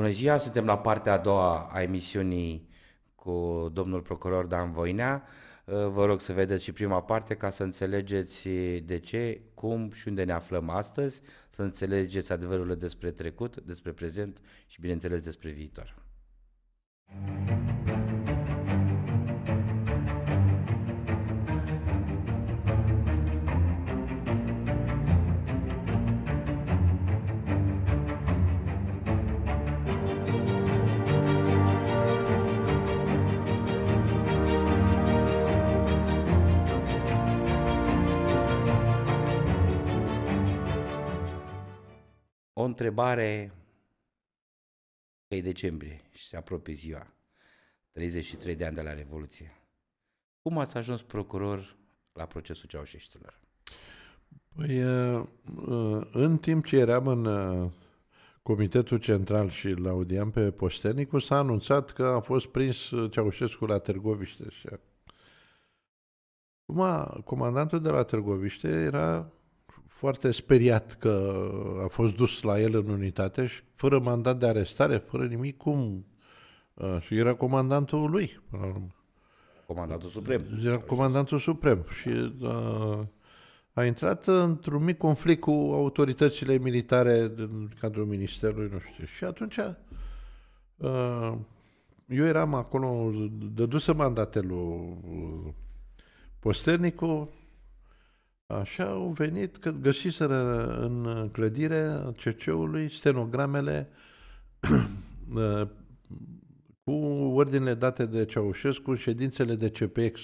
Bună ziua, suntem la partea a doua a emisiunii cu domnul procuror Dan Voinea. Uh, vă rog să vedeți și prima parte ca să înțelegeți uh, de ce, cum și unde ne aflăm astăzi, să înțelegeți adevărurile despre trecut, despre prezent și bineînțeles despre viitor. Mm-hmm. întrebare, că e decembrie și se apropie ziua, 33 de ani de la Revoluție. Cum ați ajuns procuror la procesul ceaușeștilor? Păi, în timp ce eram în Comitetul Central și la audiam pe Postenicu, s-a anunțat că a fost prins Ceaușescu la Târgoviște. Cum a, comandantul de la Târgoviște era foarte speriat că a fost dus la el în unitate și fără mandat de arestare, fără nimic, cum? Uh, și era comandantul lui, până la urmă. Comandantul suprem. Era comandantul suprem și a, uh, a intrat într-un mic conflict cu autoritățile militare din cadrul ministerului, nu știu. Și atunci a, uh, eu eram acolo, dăduse mandatelul Posternicul, Așa au venit, că găsiseră în clădire CC-ului stenogramele uh, cu ordinele date de Ceaușescu ședințele de CPX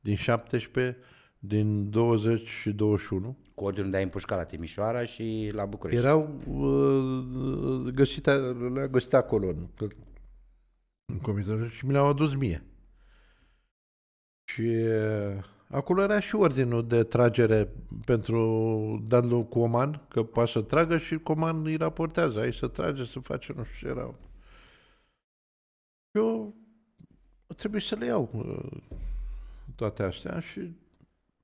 din 17, din 20 și 21. Cu ordinul de a împușca la Timișoara și la București. Erau uh, găsite, le-a găsit acolo în, în comitet și mi le-au adus mie. Și uh, Acolo era și ordinul de tragere pentru dat cu Coman, că poate să tragă și Coman îi raportează. Aici să trage, să face nu știu ce erau. Eu trebuie să le iau uh, toate astea și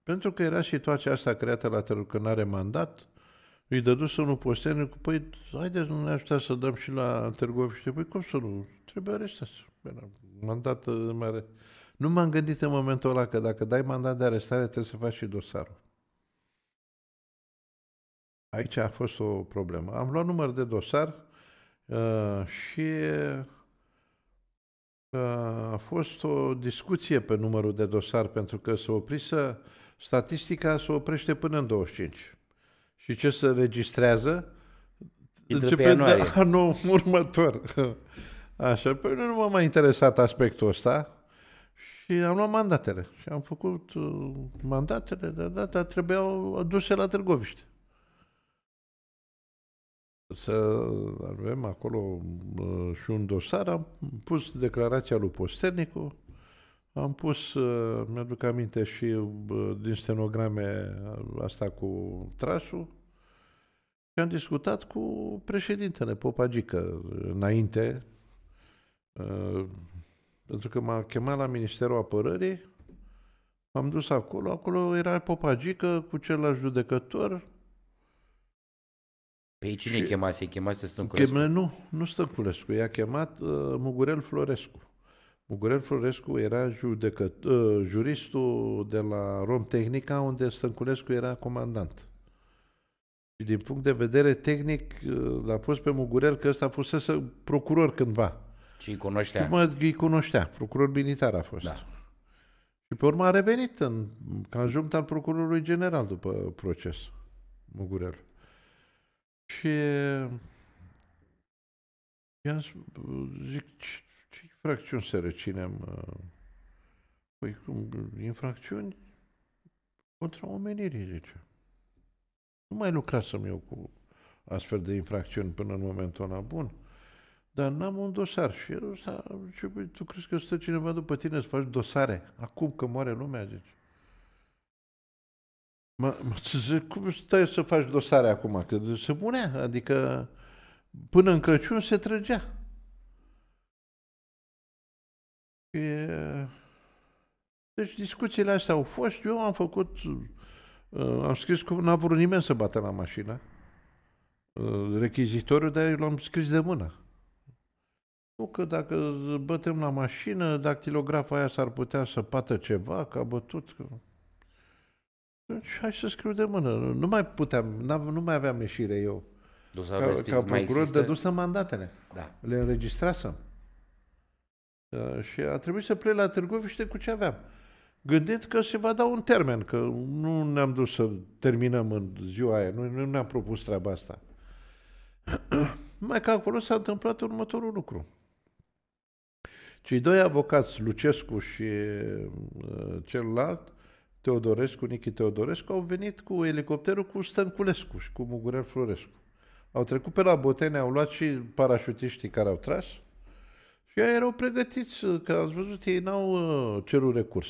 pentru că era situația asta creată la că nu are mandat, îi dăduse unul postenicul, păi haideți nu ne ajuta să dăm și la Târgoviște, păi cum să nu, trebuie arestați, mandat mare. Nu m-am gândit în momentul ăla că dacă dai mandat de arestare trebuie să faci și dosarul. Aici a fost o problemă. Am luat număr de dosar uh, și uh, a fost o discuție pe numărul de dosar pentru că oprit să, statistica se oprește până în 25. Și ce se registrează? Începând Începe de anul următor. Așa, pe păi nu m-a mai interesat aspectul ăsta. Și am luat mandatele. Și am făcut uh, mandatele, da, da, trebuiau aduse la Târgoviște. Să avem acolo uh, și un dosar, am pus declarația lui Posternicu, am pus, uh, mi-aduc aminte și din stenograme asta cu trasul, și am discutat cu președintele Popagică înainte, pentru că m-a chemat la Ministerul Apărării, m-am dus acolo, acolo era popagică cu celălalt judecător. Pe cine și... chemase? Îi chemase Stănculescu? Chemă, nu, nu Stănculescu, i-a chemat uh, Mugurel Florescu. Mugurel Florescu era judecat, uh, juristul de la Romtehnica, unde Stănculescu era comandant. Și din punct de vedere tehnic, uh, l-a pus pe Mugurel că ăsta fusese procuror cândva. Și îi cunoștea. Mă, îi cunoștea. Procuror militar a fost. Da. Și pe urmă a revenit în, ca jumt al procurorului general după proces, Mugurel. Și i-am zic, ce, ce infracțiuni se recinem? Păi cum, infracțiuni contra omenirii, zice. Nu mai lucrasem eu cu astfel de infracțiuni până în momentul ăla. Bun. Dar n-am un dosar. Și el s-a început, tu crezi că stă cineva după tine să faci dosare? Acum că moare lumea, zici. Mă, mă zic, cum stai să faci dosare acum? Că se punea, adică până în Crăciun se trăgea. E... Deci discuțiile astea au fost, eu am făcut, uh, am scris că n-a vrut nimeni să bată la mașină. Uh, rechizitoriul, dar eu l-am scris de mână. Nu că dacă bătem la mașină, dactilografa aia s-ar putea să pată ceva, că a bătut. Că... Deci hai să scriu de mână. Nu mai puteam, nu mai aveam ieșire eu. ca, ca procuror există... dădusem mandatele. Da. Le înregistrasem. Da, și a trebuit să plec la Târgoviște cu ce aveam. Gândind că se va da un termen, că nu ne-am dus să terminăm în ziua aia, nu, nu ne-am propus treaba asta. Mai că acolo s-a întâmplat următorul lucru. Cei doi avocați, Lucescu și uh, celălalt, Teodorescu, Nichi Teodorescu, au venit cu elicopterul cu Stănculescu și cu Mugurel Florescu. Au trecut pe la Botene, au luat și parașutiștii care au tras și ei erau pregătiți, că ați văzut, ei n-au uh, cerut recurs.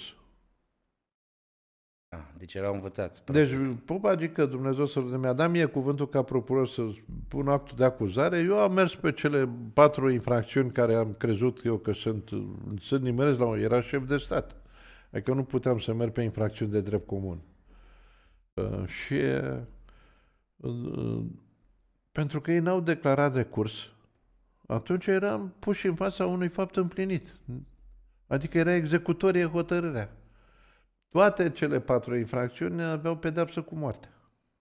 Da, deci erau învățați. Deci, practic. Deci, probabil că Dumnezeu să mi-a dat mie cuvântul ca procuror să pun actul de acuzare, eu am mers pe cele patru infracțiuni care am crezut eu că sunt, sunt nimeresc la un, era șef de stat. Adică nu puteam să merg pe infracțiuni de drept comun. Uh, și uh, uh pentru că ei n-au declarat recurs, atunci eram puși în fața unui fapt împlinit. Adică era executorie hotărârea. Toate cele patru infracțiuni aveau pedeapsă cu moarte.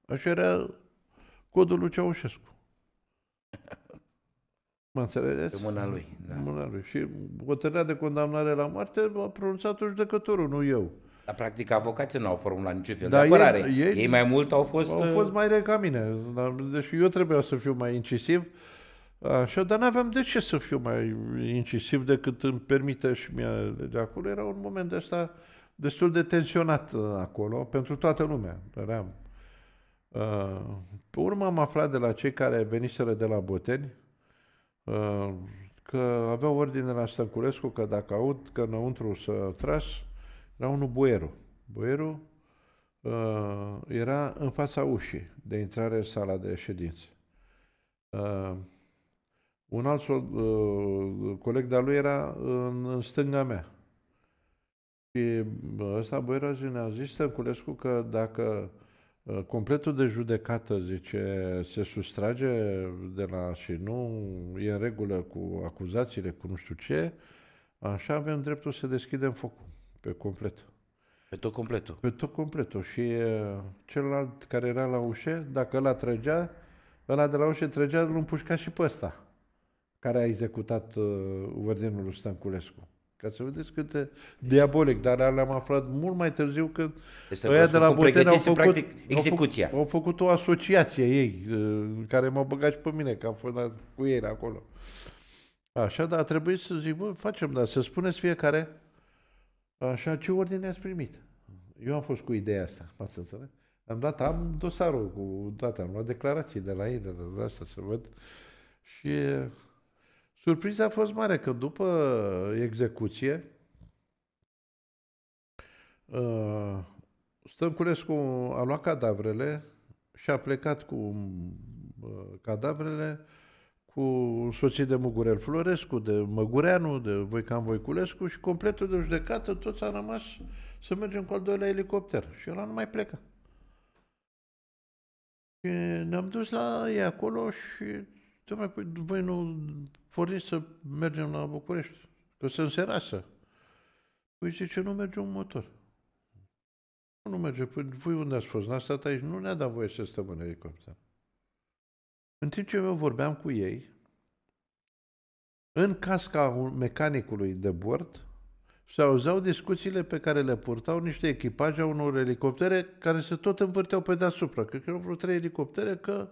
Așa era codul lui Ceaușescu. Mă înțelegeți? În mâna lui. Da. Mâna lui. Și hotărârea de condamnare la moarte a pronunțat-o judecătorul, nu eu. Dar practic avocații nu au formulat niciun fel da, de apărare. Ei, ei, ei mai mult au fost... Au fost uh, mai rei ca mine. Deși eu trebuia să fiu mai incisiv. Așa, dar nu aveam de ce să fiu mai incisiv decât îmi permite și mie de acolo. Era un moment de asta destul de tensionat uh, acolo pentru toată lumea. Eram. Pe uh, urmă am aflat de la cei care veniseră de la Boteni uh, că aveau ordine la Stănculescu că dacă aud că înăuntru să tras, era unul boieru. Boieru era în fața ușii de intrare în sala de ședință. Un alt coleg de al lui era în stânga mea și ăsta, Boirazi, ne-a zis Stănculescu că dacă ă, completul de judecată, zice, se sustrage de la și nu e în regulă cu acuzațiile, cu nu știu ce, așa avem dreptul să deschidem focul pe complet. Pe tot completul. Pe tot completul. Și celălalt care era la ușă, dacă ăla trăgea, ăla de la ușă trăgea, îl împușca și pe ăsta, care a executat uh, ordinul lui Stănculescu. Ca să vedeți cât de diabolic, dar le-am aflat mult mai târziu când este ăia de la Botene au făcut, practic, execuția. Au, făcut, au făcut o asociație ei, uh, care m-au băgat și pe mine, că am fost cu ei acolo. Așa, dar a trebuit să zic, bă, facem, dar să spuneți fiecare, așa, ce ordine ați primit? Eu am fost cu ideea asta, m-ați înțeles? Am dat, am dosarul cu data, am luat declarații de la ei, de, de, de asta, să văd. Și Surpriza a fost mare că după execuție uh, Stănculescu a luat cadavrele și a plecat cu uh, cadavrele cu soții de Mugurel Florescu, de Măgureanu, de Voican Voiculescu și completul de judecată, toți a rămas să mergem cu al doilea elicopter. Și ăla nu mai pleca. Și ne-am dus la ei acolo și mai voi nu pornit să mergem la București, că se înserasă. Păi zice, nu merge un motor. Nu merge. Păi voi unde ați fost? n a stat aici? Nu ne-a dat voie să stăm în elicopter. În timp ce eu vorbeam cu ei, în casca mecanicului de bord, se auzeau discuțiile pe care le purtau niște echipaje a unor elicoptere care se tot învârteau pe deasupra. Cred că erau vreo trei elicoptere că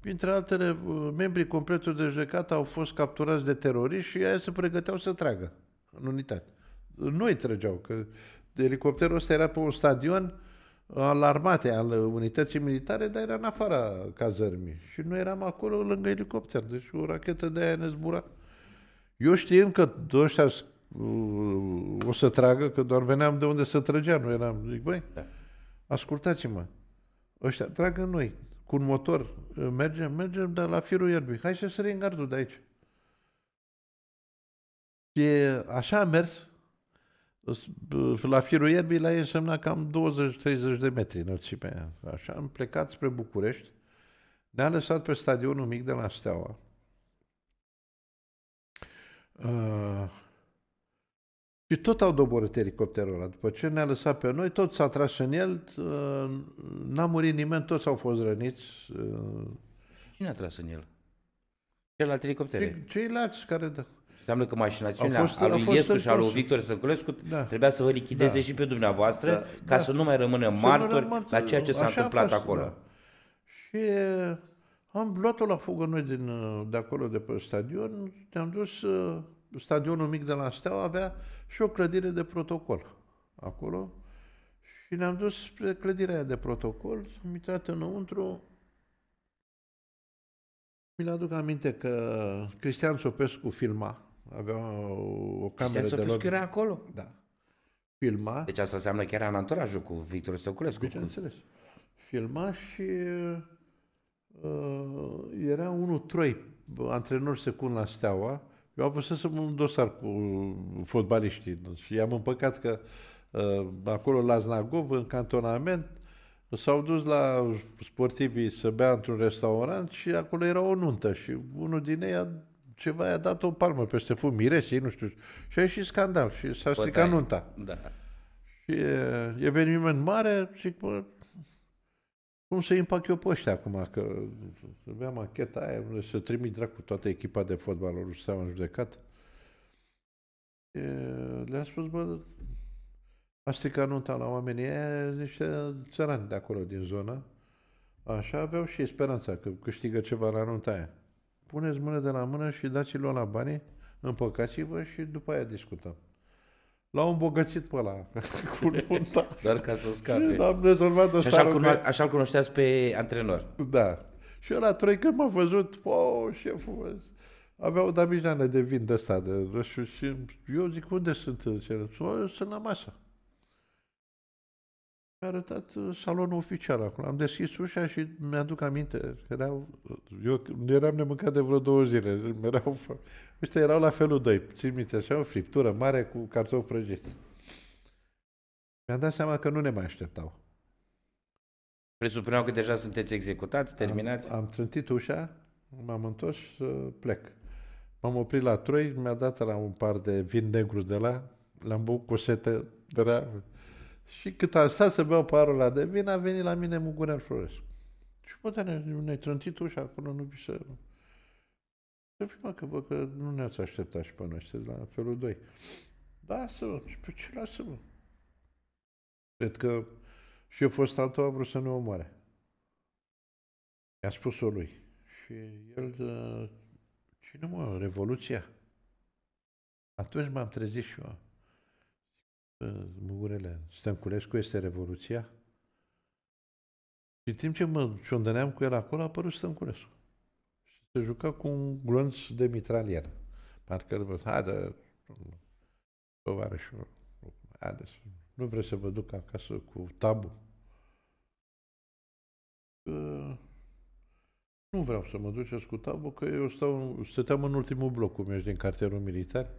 Printre altele, uh, membrii completului de judecată au fost capturați de teroriști și aia se pregăteau să tragă în unitate. îi trăgeau, că elicopterul ăsta era pe un stadion al armatei, al unității militare, dar era în afara cazărmii. Și noi eram acolo lângă elicopter, deci o rachetă de aia ne zbura. Eu știam că ăștia uh, o să tragă, că doar veneam de unde să trăgea, nu eram. Zic, băi, da. ascultați-mă, ăștia trag în noi, cu un motor, mergem, mergem, dar la firul ierbii. Hai să sărim gardul de aici. Și așa a mers, la firul ierbii la ei însemna cam 20-30 de metri înălțimea. Așa am plecat spre București, ne-a lăsat pe stadionul mic de la Steaua. Uh, și tot au doborât elicopterul ăla. După ce ne-a lăsat pe noi, tot s-a tras în el, uh, n-a murit nimeni, toți au fost răniți. Și uh. cine a tras în el? elicopterului. Cei Ceilalți care, da. Înseamnă că mașinațiunea fost, a lui Iliescu și a lui Victor Stănculescu da. Trebuia să vă lichideze da. și pe dumneavoastră da. ca da. să nu mai rămână martori rămân, la ceea ce s-a întâmplat fost, acolo. Da. Și uh, am luat-o la fugă noi din, de acolo, de pe stadion, ne-am dus stadionul mic de la Steaua avea și o clădire de protocol acolo și ne-am dus spre clădirea aia de protocol, am intrat înăuntru, mi-l aduc aminte că Cristian Sopescu filma, avea o, o cameră Cristian Sopescu de era acolo? Da. Filma. Deci asta înseamnă că era în anturajul cu Victor Stoculescu. Deci, Cu... Filma și uh, era unul troi, antrenor secund la Steaua, eu am să un dosar cu fotbaliștii și i-am împăcat că uh, acolo la Znagov, în cantonament, s-au dus la sportivii să bea într-un restaurant și acolo era o nuntă și unul din ei a, ceva i-a dat o palmă peste fum, mirese, nu știu. Și a ieșit scandal și s-a stricat nunta. Da. Și uh, e eveniment mare, zic, bă, cum să împac eu pe ăștia acum, că avea macheta aia unde să trimit dracu toată echipa de fotbal o s în judecat. Le-a spus, bă, a stricat nunta la oamenii aia, niște țărani de acolo, din zonă. Așa aveau și speranța că câștigă ceva la nunta aia. Puneți mână de la mână și dați-l la banii, împăcați-vă și după aia discutăm. L-au îmbogățit pe ăla cu nunta. Doar ca să scape. Am rezolvat o așa cuno- așa cunoșteați pe antrenor. Da. Și ăla când m-a văzut, o, oh, șeful, avea o damijană de vin de ăsta, de rășu, și eu zic, unde sunt cele? Sunt la masă. Mi-a arătat uh, salonul oficial acolo. Am deschis ușa și mi-aduc aminte. Erau, eu eram nemâncat de vreo două zile. Erau, Ăștia erau la felul 2. Țin minte așa, o friptură mare cu cartofi prăjiți. Mi-am dat seama că nu ne mai așteptau. Presupuneau că deja sunteți executați, terminați? Am, am trântit ușa, m-am întors, uh, plec. M-am oprit la troi, mi-a dat la un par de vin negru de la, l-am băut cu sete de la... Și cât am stat să beau parul la de vin, a venit la mine Mugurel Florescu. Și poate dar ne-ai trântit ușa acolo, nu vi să... Să fim că vă, că nu ne-ați așteptat și pe noi, sunteți la felul 2. lasă și pe ce lasă vă? Cred că și eu fost altul a vrut să ne omoare. I-a spus-o lui. Și el, uh, cine mă, Revoluția? Atunci m-am trezit și eu. Mugurele, Stănculescu este Revoluția? Și în timp ce mă ciundăneam cu el acolo, a apărut Stănculescu se jucă cu un glonț de mitralier. Parcă îl văd, haide, tovarășul, haide, nu vreau să vă duc acasă cu tabu. Că nu vreau să mă duceți cu tabu, că eu stau, stăteam în ultimul bloc, cum ești din cartierul militar,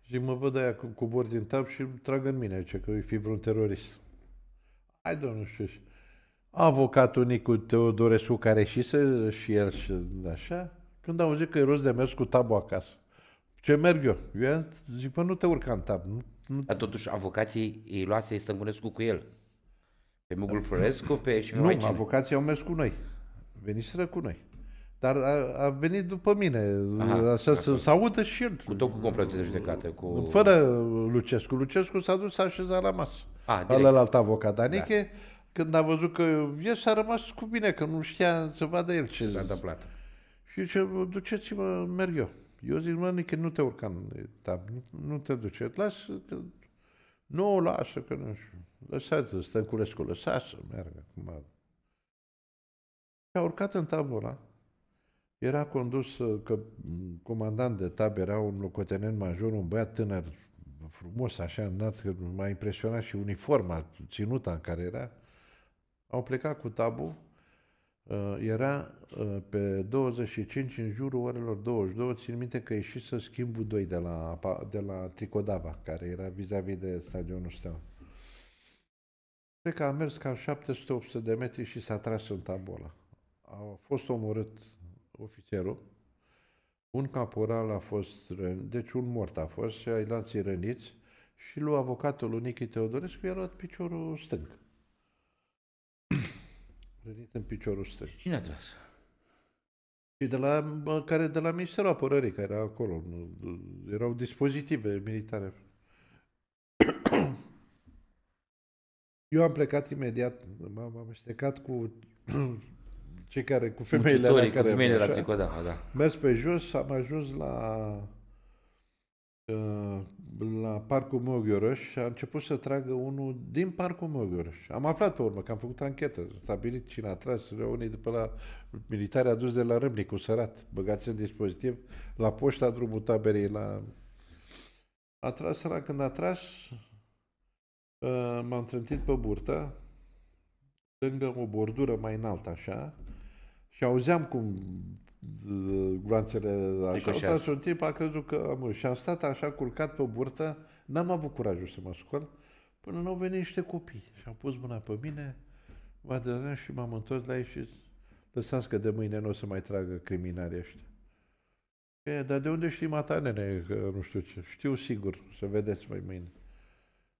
și mă văd aia cu cobor din tab și trag în mine, ce că îi fi vreun terorist. Hai, domnul, știu Avocatul Nicu Teodorescu, care și, se, și el și așa, când auzi că e rost de mers cu tabul acasă. Ce merg eu? Eu zic, păi nu te urca în tab. Nu, nu. Dar totuși avocații îi luase Stăncunescu cu el. Pe Mugul Florescu, pe și Nu, mai avocații au mers cu noi. Veniseră cu noi. Dar a, a venit după mine, Aha, așa să se audă și el. Cu tot cu complet de judecată. Cu... Fără Lucescu. Lucescu s-a dus, s-a așezat la masă. A, ah, direct. Alălalt avocat. Aniche da când a văzut că e, s-a rămas cu bine că nu știa să vadă el ce s-a întâmplat. Și zice, duceți-mă, merg eu. Eu zic, mă, că nu te urca în nu te duce, lasă, că... nu o lasă, că nu știu. Lăsați, Stănculescu, lăsați să meargă. Acum. Și a urcat în tabăra, era condus, uh, că comandant de tab era un locotenent major, un băiat tânăr, frumos, așa, înalt, că m-a impresionat și uniforma, ținuta în care era. Au plecat cu tabu, uh, era uh, pe 25 în jurul orelor 22, țin minte că să schimbu doi de la, de la Tricodava, care era vis-a-vis de stadionul Steaua. Cred că a mers ca 700-800 de metri și s-a tras în tabola. A fost omorât ofițerul, un caporal a fost rănit, deci un mort a fost și ailanții răniți și lui avocatul lui Nichi Teodorescu i-a luat piciorul stâng. Rănit în piciorul stâng. Și cine a tras? Și de la, care de la Ministerul Apărării, care era acolo. Erau dispozitive militare. Eu am plecat imediat, m-am amestecat cu cei care, cu femeile alea care... Cu femeile la tricot, da, da. Mers pe jos, am ajuns la Uh, la Parcul Moghiorăș și a început să tragă unul din Parcul Moghiorăș. Am aflat pe urmă că am făcut anchetă, stabilit cine a tras, unii de pe la militari adus de la Râmnicu, sărat, băgați în dispozitiv, la poșta drumul taberei, la... A tras la când a tras, uh, m-am trântit pe burtă, lângă o bordură mai înaltă așa, și auzeam cum groanțele așa. Adică și un timp a crezut că am și am stat așa culcat pe burtă, n-am avut curajul să mă scol, până nu au venit niște copii și am pus mâna pe mine, m-a dădeam și m-am întors la ei și lăsați că de mâine nu o să mai tragă criminalii ăștia. E, dar de unde știi mata nene, că nu știu ce? Știu sigur, să vedeți voi mâine.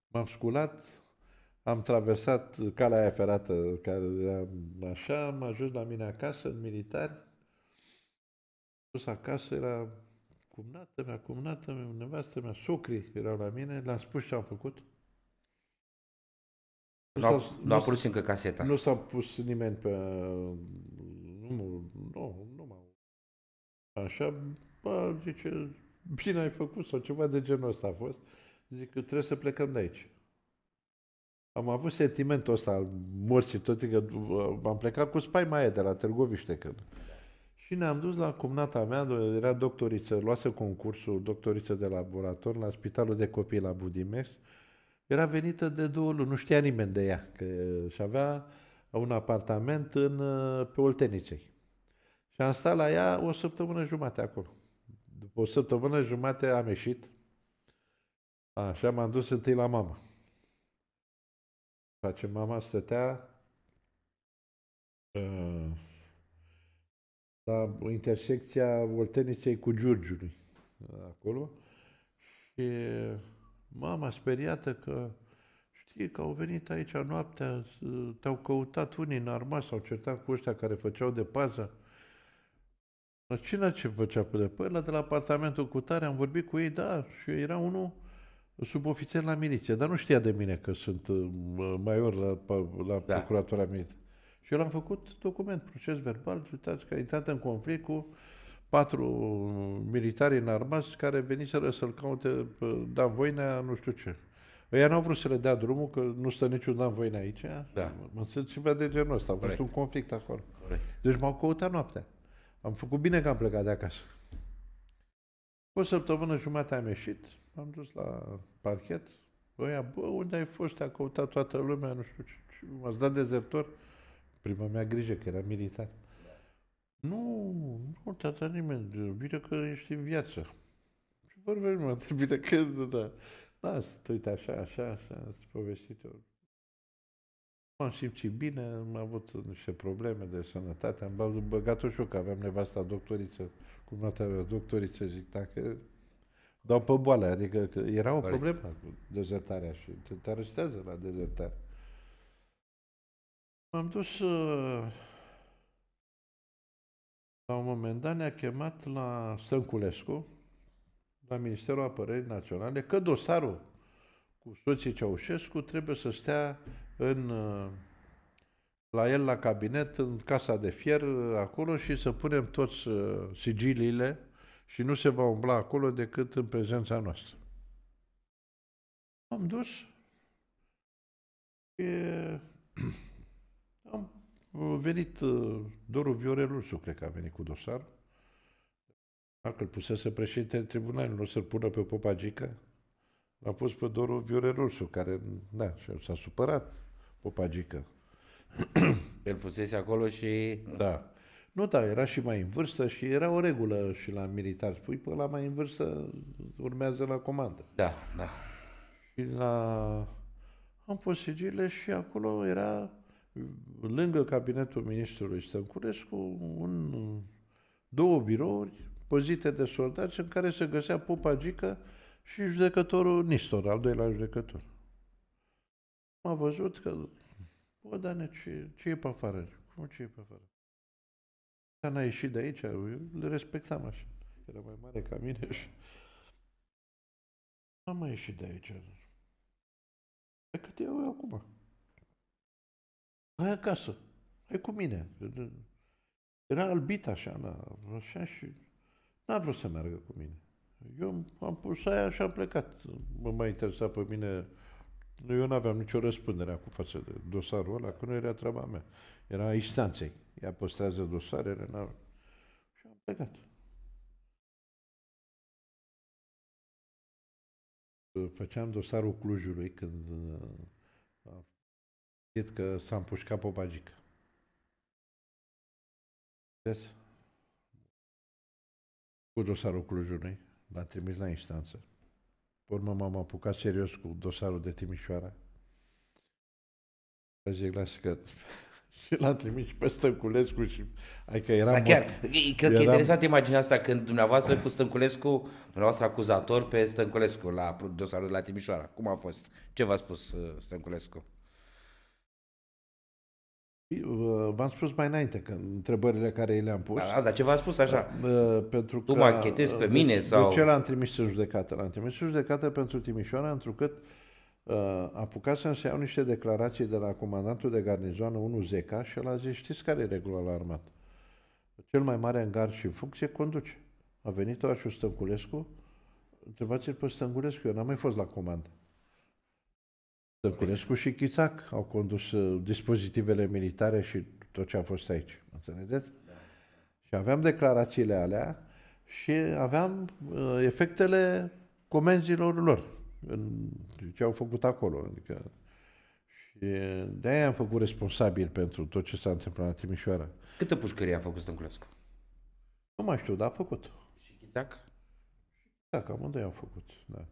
M-am sculat, am traversat calea aia ferată care era așa, am ajuns la mine acasă, în militari, dus acasă, era cumnată mea, cumnată mea, nevastă mea, socrii erau la mine, l-am spus ce am făcut. Nu a, pus a încă caseta. Nu s-a pus nimeni pe... Nu, nu, nu m au Așa, bă, zice, bine ai făcut sau ceva de genul ăsta a fost. Zic, trebuie să plecăm de aici. Am avut sentimentul ăsta al morții tot, că am plecat cu spaima aia de la Târgoviște, când și ne-am dus la cumnata mea, era doctoriță, luase concursul doctoriță de laborator la Spitalul de Copii la Budimex. Era venită de două luni, nu știa nimeni de ea, că și avea un apartament în, uh, pe Olteniței. Și am stat la ea o săptămână jumate acolo. După o săptămână jumate am ieșit, așa m-am dus întâi la mama. Face mama stătea uh, la intersecția Olteniței cu Giurgiului, uh, acolo. Și mama speriată că știi că au venit aici noaptea, uh, te-au căutat unii în arma, s-au certat cu ăștia care făceau de pază. Cine ce făcea pe de? Păi la de la apartamentul cu tare, am vorbit cu ei, da, și era unul ofițer la miliție, dar nu știa de mine că sunt uh, major la, la da. procuratura militară. Și eu l-am făcut document, proces verbal, uitați că a intrat în conflict cu patru militari înarmați care veniseră să-l caute pe Dan Voinea, nu știu ce. ei n-au vrut să le dea drumul, că nu stă niciun Dan Voinea aici. Da. Mă sunt ceva de genul ăsta, a fost un conflict acolo. Corect. Deci m-au căutat noaptea. Am făcut bine că am plecat de acasă. O săptămână jumătate am ieșit, am dus la parchet, ăia, bă, unde ai fost, te-a căutat toată lumea, nu știu ce, ce m-ați dat dezertor prima mea grijă, că era militar. Da. Nu, nu, tata, nimeni, bine că ești în viață. Și vorbim, mă, bine că, da. Da, să uite așa, așa, așa, ați povestit M-am simțit bine, am avut niște probleme de sănătate, am băgat-o și eu, că aveam nevasta doctoriță, cum nata avea doctoriță, zic, dacă dau pe boală, adică că era o problemă cu dezertarea și te, te arestează la dezertare. M-am dus uh, la un moment dat ne-a chemat la Stănculescu, la Ministerul Apărării Naționale, că dosarul cu soții Ceaușescu trebuie să stea în, uh, la el la cabinet, în Casa de Fier, uh, acolo și să punem toți sigiliile și nu se va umbla acolo decât în prezența noastră. Am dus E... Am venit uh, Doru Viorel Ursu, cred că a venit cu dosar. Dacă îl pusese președintele tribunalului, nu o să-l pună pe Popagică. L-a pus pe Doru Viorel Ursu, care da, s-a supărat Popagică. El fusese acolo și... Da. Nu, da, era și mai în vârstă și era o regulă și la militar. Spui, pe păi, la mai în vârstă urmează la comandă. Da, da. Și la... Am pus sigile și acolo era lângă cabinetul ministrului Stănculescu, un, două birouri păzite de soldați în care se găsea Popa Gică și judecătorul Nistor, al doilea judecător. M-a văzut că, bă, Dane, ce, ce e pe afară? Cum ce e pe afară? n-a ieșit de aici, eu le respectam așa. Era mai mare ca mine și... N-am mai ieșit de aici. Decât eu acum hai acasă, hai cu mine. Era albit așa, na, așa și n-a vrut să meargă cu mine. Eu am pus aia și am plecat. Mă mai interesa pe mine, eu nu aveam nicio răspundere cu față de dosarul ăla, că nu era treaba mea. Era instanței. Ea păstrează dosarele, n și am plecat. Făceam dosarul Clujului când Știți că s-a împușcat Popagic. Vedeți? Cu dosarul Clujului, l-a trimis la instanță. Pe urmă m-am apucat serios cu dosarul de Timișoara. Zic, lasă că... și l-a trimis și pe Stănculescu și... Adică era... Da, chiar, mort. cred că e interesant imaginea asta când dumneavoastră cu Stănculescu, dumneavoastră acuzator pe Stănculescu la dosarul de la Timișoara. Cum a fost? Ce v-a spus uh, Stănculescu? V-am spus mai înainte că întrebările care le-am pus. Da, dar ce v-am spus așa? Uh, pentru că tu mă anchetezi pe uh, mine de, sau... De ce l-am trimis în judecată? L-am trimis în judecată pentru Timișoara, întrucât uh, apucasem să iau niște declarații de la comandantul de garnizoană 1 Zeca și el a zis, știți care e regula la armată? Cel mai mare angar și în funcție conduce. A venit Oașu Stănculescu, întrebați-l pe Stănculescu, eu n-am mai fost la comandă. Stănculescu și Chițac au condus uh, dispozitivele militare și tot ce a fost aici. Înțelegeți? Da. Și aveam declarațiile alea și aveam uh, efectele comenzilor lor, în, ce au făcut acolo. Adică, și de-aia am făcut responsabil pentru tot ce s-a întâmplat la Timișoara. Câte pușcării a făcut Stănculescu? Nu mai știu, dar a făcut. Și Chițac? cam unde amândoi au făcut, da.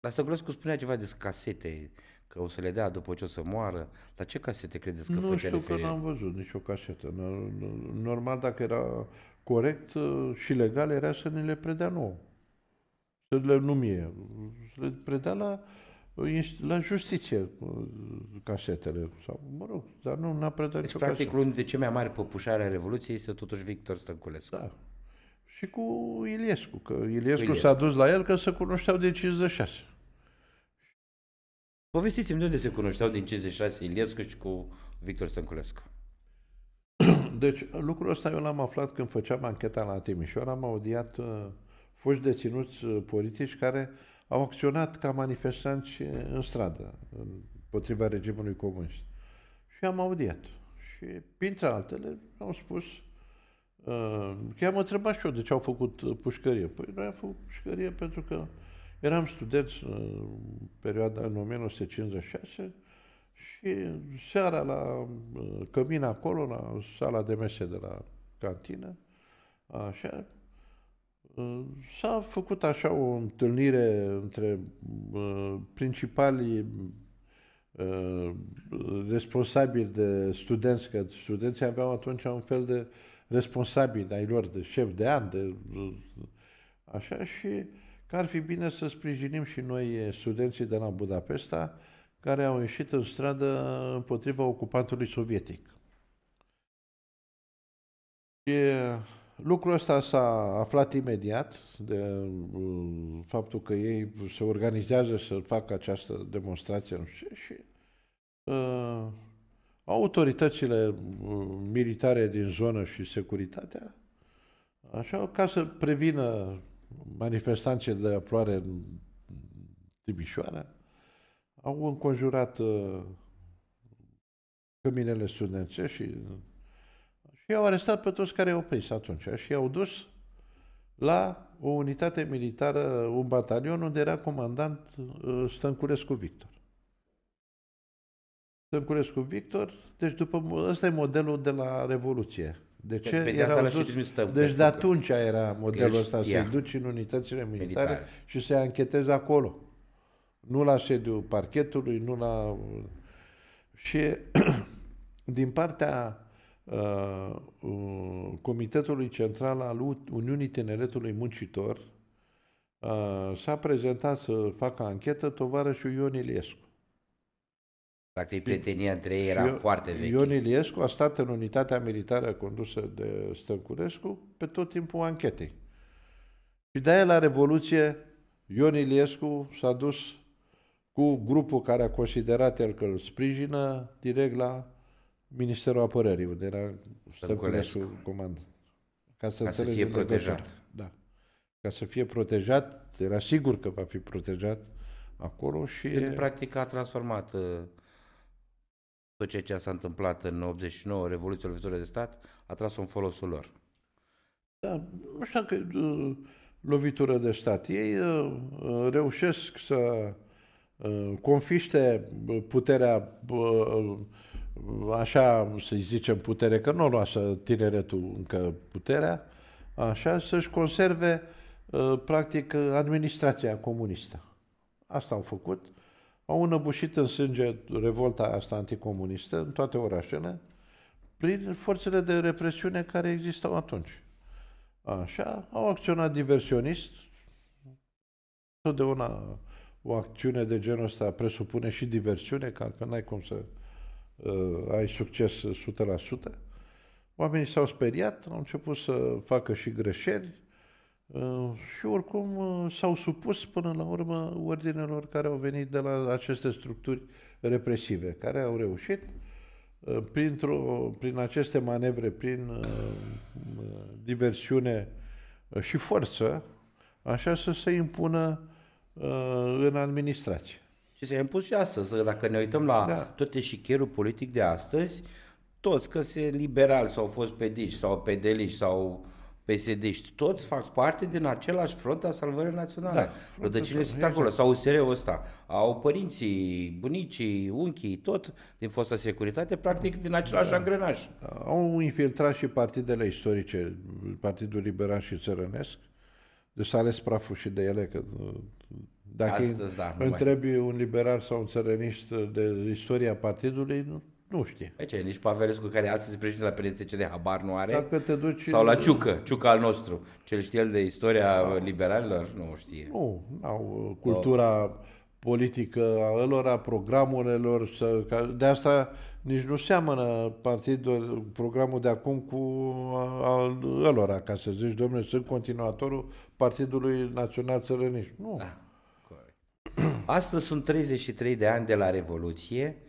Dar Stănculescu spunea ceva despre casete că o să le dea după ce o să moară. La ce casete credeți că Nu știu referire? că n-am văzut nicio casetă. Normal, dacă era corect uh, și legal, era să ne le predea nouă. Să le numie. Să le predea la, uh, la justiție uh, casetele. Sau, mă rog, dar nu n-a predat deci, practic, casetă. unul de ce mai mari păpușare a Revoluției este totuși Victor Stănculescu. Da. Și cu Iliescu, că Iliescu, Iliescu. s-a dus la el că se cunoșteau de 56. Povestiți-mi de unde se cunoșteau din 56 Iliescu și cu Victor Stănculescu. Deci lucrul ăsta eu l-am aflat când făceam ancheta la Timișoara, am audiat uh, foști deținuți uh, politici care au acționat ca manifestanți uh, în stradă, împotriva regimului comunist. Și am audiat. Și, printre altele, au spus, uh, că am întrebat și eu de ce au făcut uh, pușcărie. Păi noi am făcut pușcărie pentru că Eram studenți în uh, perioada în 1956 și seara la uh, cămin acolo, la sala de mese de la cantină, așa, uh, s-a făcut așa o întâlnire între principalii responsabili de studenți, că studenții aveau atunci un fel de responsabili ai lor, de șef de an, de, așa, și uh, că ar fi bine să sprijinim și noi studenții de la Budapesta care au ieșit în stradă împotriva ocupantului sovietic. E, lucrul ăsta s-a aflat imediat de uh, faptul că ei se organizează să facă această demonstrație și, și uh, autoritățile uh, militare din zonă și securitatea, așa, ca să prevină Manifestanții de aploare în Timișoara au înconjurat uh, căminele studențe și, și au arestat pe toți care au prins atunci și i-au dus la o unitate militară, un batalion unde era comandant uh, Stănculescu Victor. Stănculescu Victor, deci după, ăsta e modelul de la Revoluție. De ce? Pe erau dus, și tău, deci de atunci era modelul ăsta, să-i duci în unitățile militare, militare. și să-i anchetezi acolo. Nu la sediul parchetului, nu la... Și din partea uh, uh, Comitetului Central al Uniunii Tineretului Muncitor, uh, s-a prezentat să facă anchetă tovarășul Ion Iliescu. Practic, prietenia între ei era Ion, foarte veche. Ion Iliescu a stat în unitatea militară condusă de Stănculescu pe tot timpul anchetei. Și de-aia la Revoluție Ion Iliescu s-a dus cu grupul care a considerat el că îl sprijină direct la Ministerul Apărării, unde era Stănculescu comandant. Ca să, ca să fie protejat. Da. Ca să fie protejat, era sigur că va fi protejat acolo și... Deci, practic, a transformat uh, tot ceea ce s-a întâmplat în 89, Revoluția Lovitură de Stat, a tras în folosul lor. Da, știu că uh, lovitură de stat. Ei uh, uh, reușesc să uh, confiște uh, puterea, uh, așa să zicem putere, că nu o luasă tineretul încă puterea, așa să-și conserve practic administrația comunistă. Asta au făcut au înăbușit în sânge revolta asta anticomunistă în toate orașele prin forțele de represiune care existau atunci. Așa, au acționat diversionist. Totdeauna o acțiune de genul ăsta presupune și diversiune, că altfel n-ai cum să uh, ai succes 100%. Oamenii s-au speriat, au început să facă și greșeli, Uh, și oricum uh, s-au supus până la urmă ordinelor care au venit de la aceste structuri represive, care au reușit uh, prin aceste manevre, prin diversiune și forță, așa să se impună în administrație. Și s-a impus și astăzi. Dacă ne uităm la da. tot eșichierul politic de astăzi, toți, că se liberali sau au fost pedici sau pedeliși sau psd toți fac parte din același front a salvării naționale. Da, Rădăcinile sunt exact. acolo, sau USR-ul ăsta. Au părinții, bunicii, unchii, tot din fosta securitate, practic din același da. angrenaj. Au infiltrat și partidele istorice, Partidul Liberal și Țărănesc, de deci s-a ales praful și de ele, că dacă Astăzi, da, întrebi mai. un liberal sau un țărănist de istoria partidului, nu nu știe. Aici e nici Pavelescu care astăzi se prezintă la ce de habar nu are. Dacă te duci... Sau la Ciucă, Ciucă al nostru. Cel știe el de istoria da. liberalilor? Nu știe. Nu, au uh, cultura oh. politică a lor, programurilor. de asta nici nu seamănă partidul, programul de acum cu uh, al lor, ca să zici, domnule, sunt continuatorul Partidului Național Țărănești. Nu. Da. Astăzi sunt 33 de ani de la Revoluție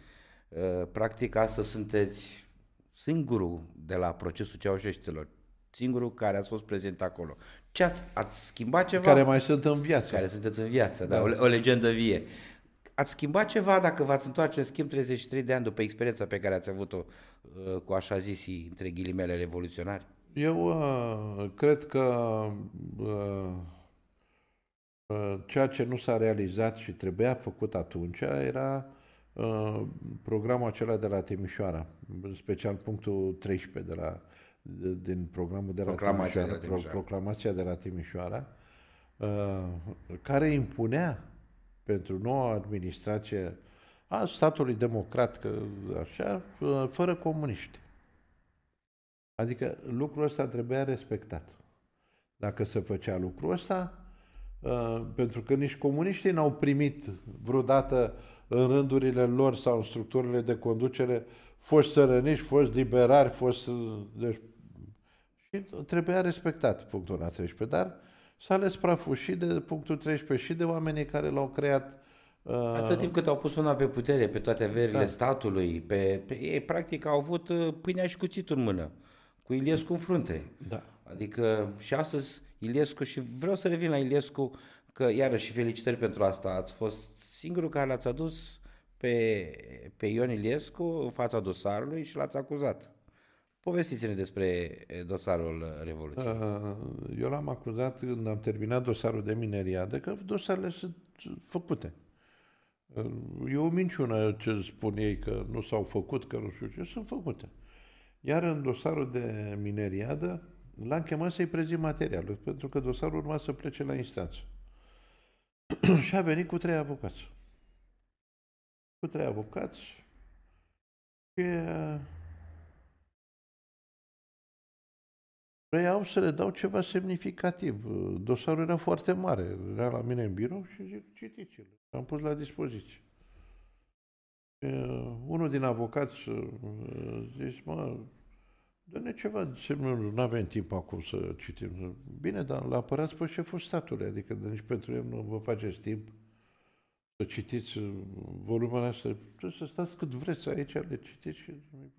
Eh, practic, astăzi sunteți singurul de la procesul ceaușeștilor, singurul care a fost prezent acolo. Ce ați, ați schimbat ceva? Care mai sunt în viață. Care sunteți în viață, da, da o, o legendă vie. Ați schimbat ceva dacă v-ați întoarce în schimb 33 de ani după experiența pe care ați avut-o eh, cu așa zisii, între ghilimele, revoluționari? Eu uh, cred că uh, uh, ceea ce nu s-a realizat și trebuia făcut atunci era Uh, programul acela de la Timișoara, în special punctul 13 de la, de, din programul de la Proclamația Timișoara, de la Timișoara. Pro, Proclamația de la Timișoara, uh, care impunea pentru noua administrație a statului democrat, că așa, uh, fără comuniști. Adică lucrul ăsta trebuia respectat. Dacă se făcea lucrul ăsta, uh, pentru că nici comuniștii n-au primit vreodată în rândurile lor sau în structurile de conducere fost sărăniști, fost liberari, fost... Deci, și trebuia respectat punctul la 13, dar s-a ales praful și de punctul 13 și de oamenii care l-au creat uh... Atât timp cât au pus una pe putere, pe toate verile da. statului, pe, pe, ei practic au avut uh, pâinea și cuțitul în mână, cu Iliescu în frunte. Da. Adică și astăzi Iliescu și vreau să revin la Iliescu, că iarăși felicitări pentru asta, ați fost Singurul care l-ați adus pe, pe Ion Iliescu în fața dosarului și l-ați acuzat. Povestiți-ne despre eh, dosarul eh, Revoluției. Ah, eu l-am acuzat când am terminat dosarul de mineriadă că dosarele sunt făcute. Eh, e o minciună ce spun ei că nu s-au făcut, că nu știu ce, sunt făcute. Iar în dosarul de mineriadă l-am chemat să-i prezint materialul, pentru că dosarul urma să plece la instanță. și a venit cu trei avocați. Cu trei avocați și vreau uh, să le dau ceva semnificativ. Dosarul era foarte mare. Era la mine în birou și zic, citiți-l. Am pus la dispoziție. Uh, unul din avocați uh, zis, mă, Dă-ne ceva, ce nu avem timp acum să citim. Bine, dar l apărat pe șeful statului, adică nici pentru el nu vă faceți timp să citiți uh, volumul ăsta. Trebuie să stați cât vreți aici, le citiți și nu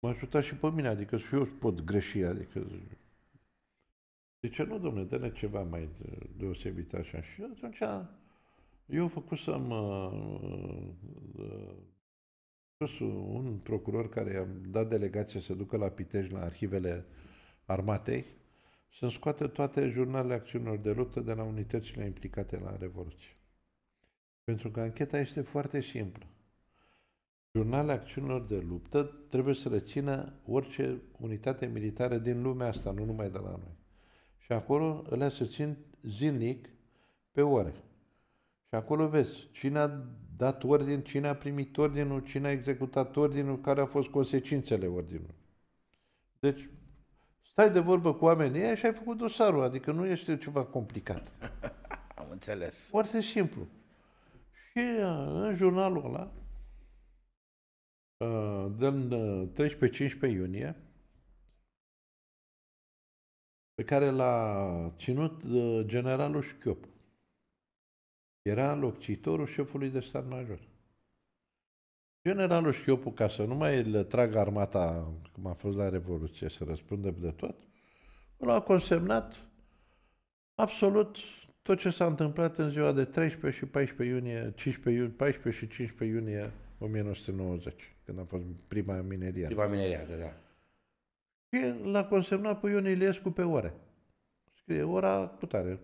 M-a ajutat și pe mine, adică și eu pot greși, adică... De ce nu, domnule, dă-ne ceva mai deosebit așa. Și atunci eu făcusem uh, uh, un procuror care i-a dat delegație să ducă la Pitești, la arhivele armatei, să scoată toate jurnalele acțiunilor de luptă de la unitățile implicate la Revoluție. Pentru că ancheta este foarte simplă. Jurnalele acțiunilor de luptă trebuie să le țină orice unitate militară din lumea asta, nu numai de la noi. Și acolo le să țin zilnic pe ore. Și acolo vezi cine a dat ordin, cine a primit ordinul, cine a executat ordinul, care au fost consecințele ordinului. Deci, stai de vorbă cu oamenii ăia și ai făcut dosarul, adică nu este ceva complicat. Am înțeles. Foarte simplu. Și uh, în jurnalul ăla, uh, din 13-15 iunie, pe care l-a ținut uh, generalul Șchiopu. Era locțitorul șefului de stat major. Generalul Șchiopu, ca să nu mai le tragă armata, cum a fost la Revoluție, să răspundă de tot, l a consemnat absolut tot ce s-a întâmplat în ziua de 13 și 14 iunie, 15 iunie, 14 și 15 iunie 1990, când a fost prima minerie. Prima minerie, da, da. Și l-a consemnat pe Ion Iliescu pe ore. Scrie ora cu tare.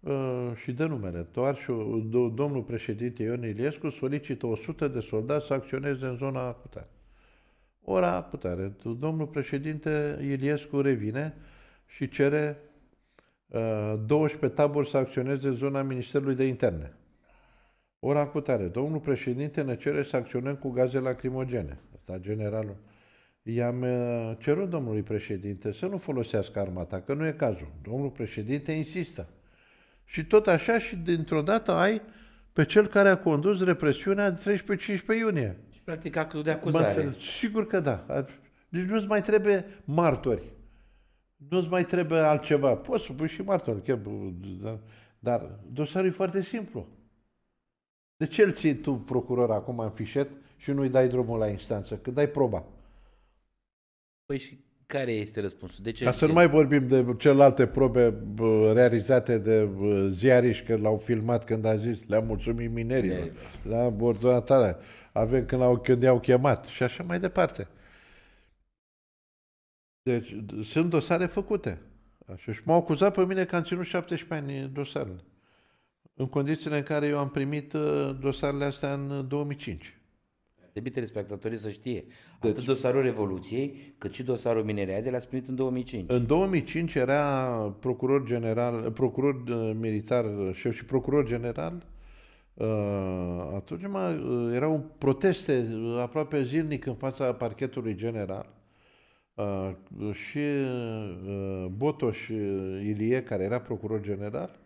Uh, și de numele. Toarșul, domnul președinte Ion Iliescu solicită 100 de soldați să acționeze în zona cutare. Ora cutare. Domnul președinte Iliescu revine și cere 12 uh, taburi să acționeze în zona Ministerului de Interne. Ora cutare. Domnul președinte ne cere să acționăm cu gaze lacrimogene. Asta generalul. I-am uh, cerut domnului președinte să nu folosească armata, că nu e cazul. Domnul președinte insistă. Și tot așa și dintr-o dată ai pe cel care a condus represiunea în 13-15 iunie. Și practic actul de acuzare. Mă, sigur că da. Deci nu-ți mai trebuie martori. Nu-ți mai trebuie altceva. Poți să pui și martori, chiar, dar, dar dosarul e foarte simplu. De ce îl ții tu, procuror, acum în fișet și nu-i dai drumul la instanță? Când dai proba. Păi și care este răspunsul? De ce Ca să nu mai vorbim de celelalte probe realizate de ziariși că l-au filmat când a zis, le-am mulțumit minerilor, la ordonatarea, avem când, au, când i-au chemat și așa mai departe. Deci sunt dosare făcute. Așa. Și m-au acuzat pe mine că am ținut 17 ani dosarele. În condițiile în care eu am primit uh, dosarele astea în 2005. Uh, Trebuie telespectatorii să știe deci, atât dosarul Revoluției, cât și dosarul Minerea de l-ați primit în 2005. În 2005 era procuror general, procuror uh, militar uh, șef și procuror general uh, atunci mai, erau proteste aproape zilnic în fața parchetului general și Botoș Ilie, care era procuror general,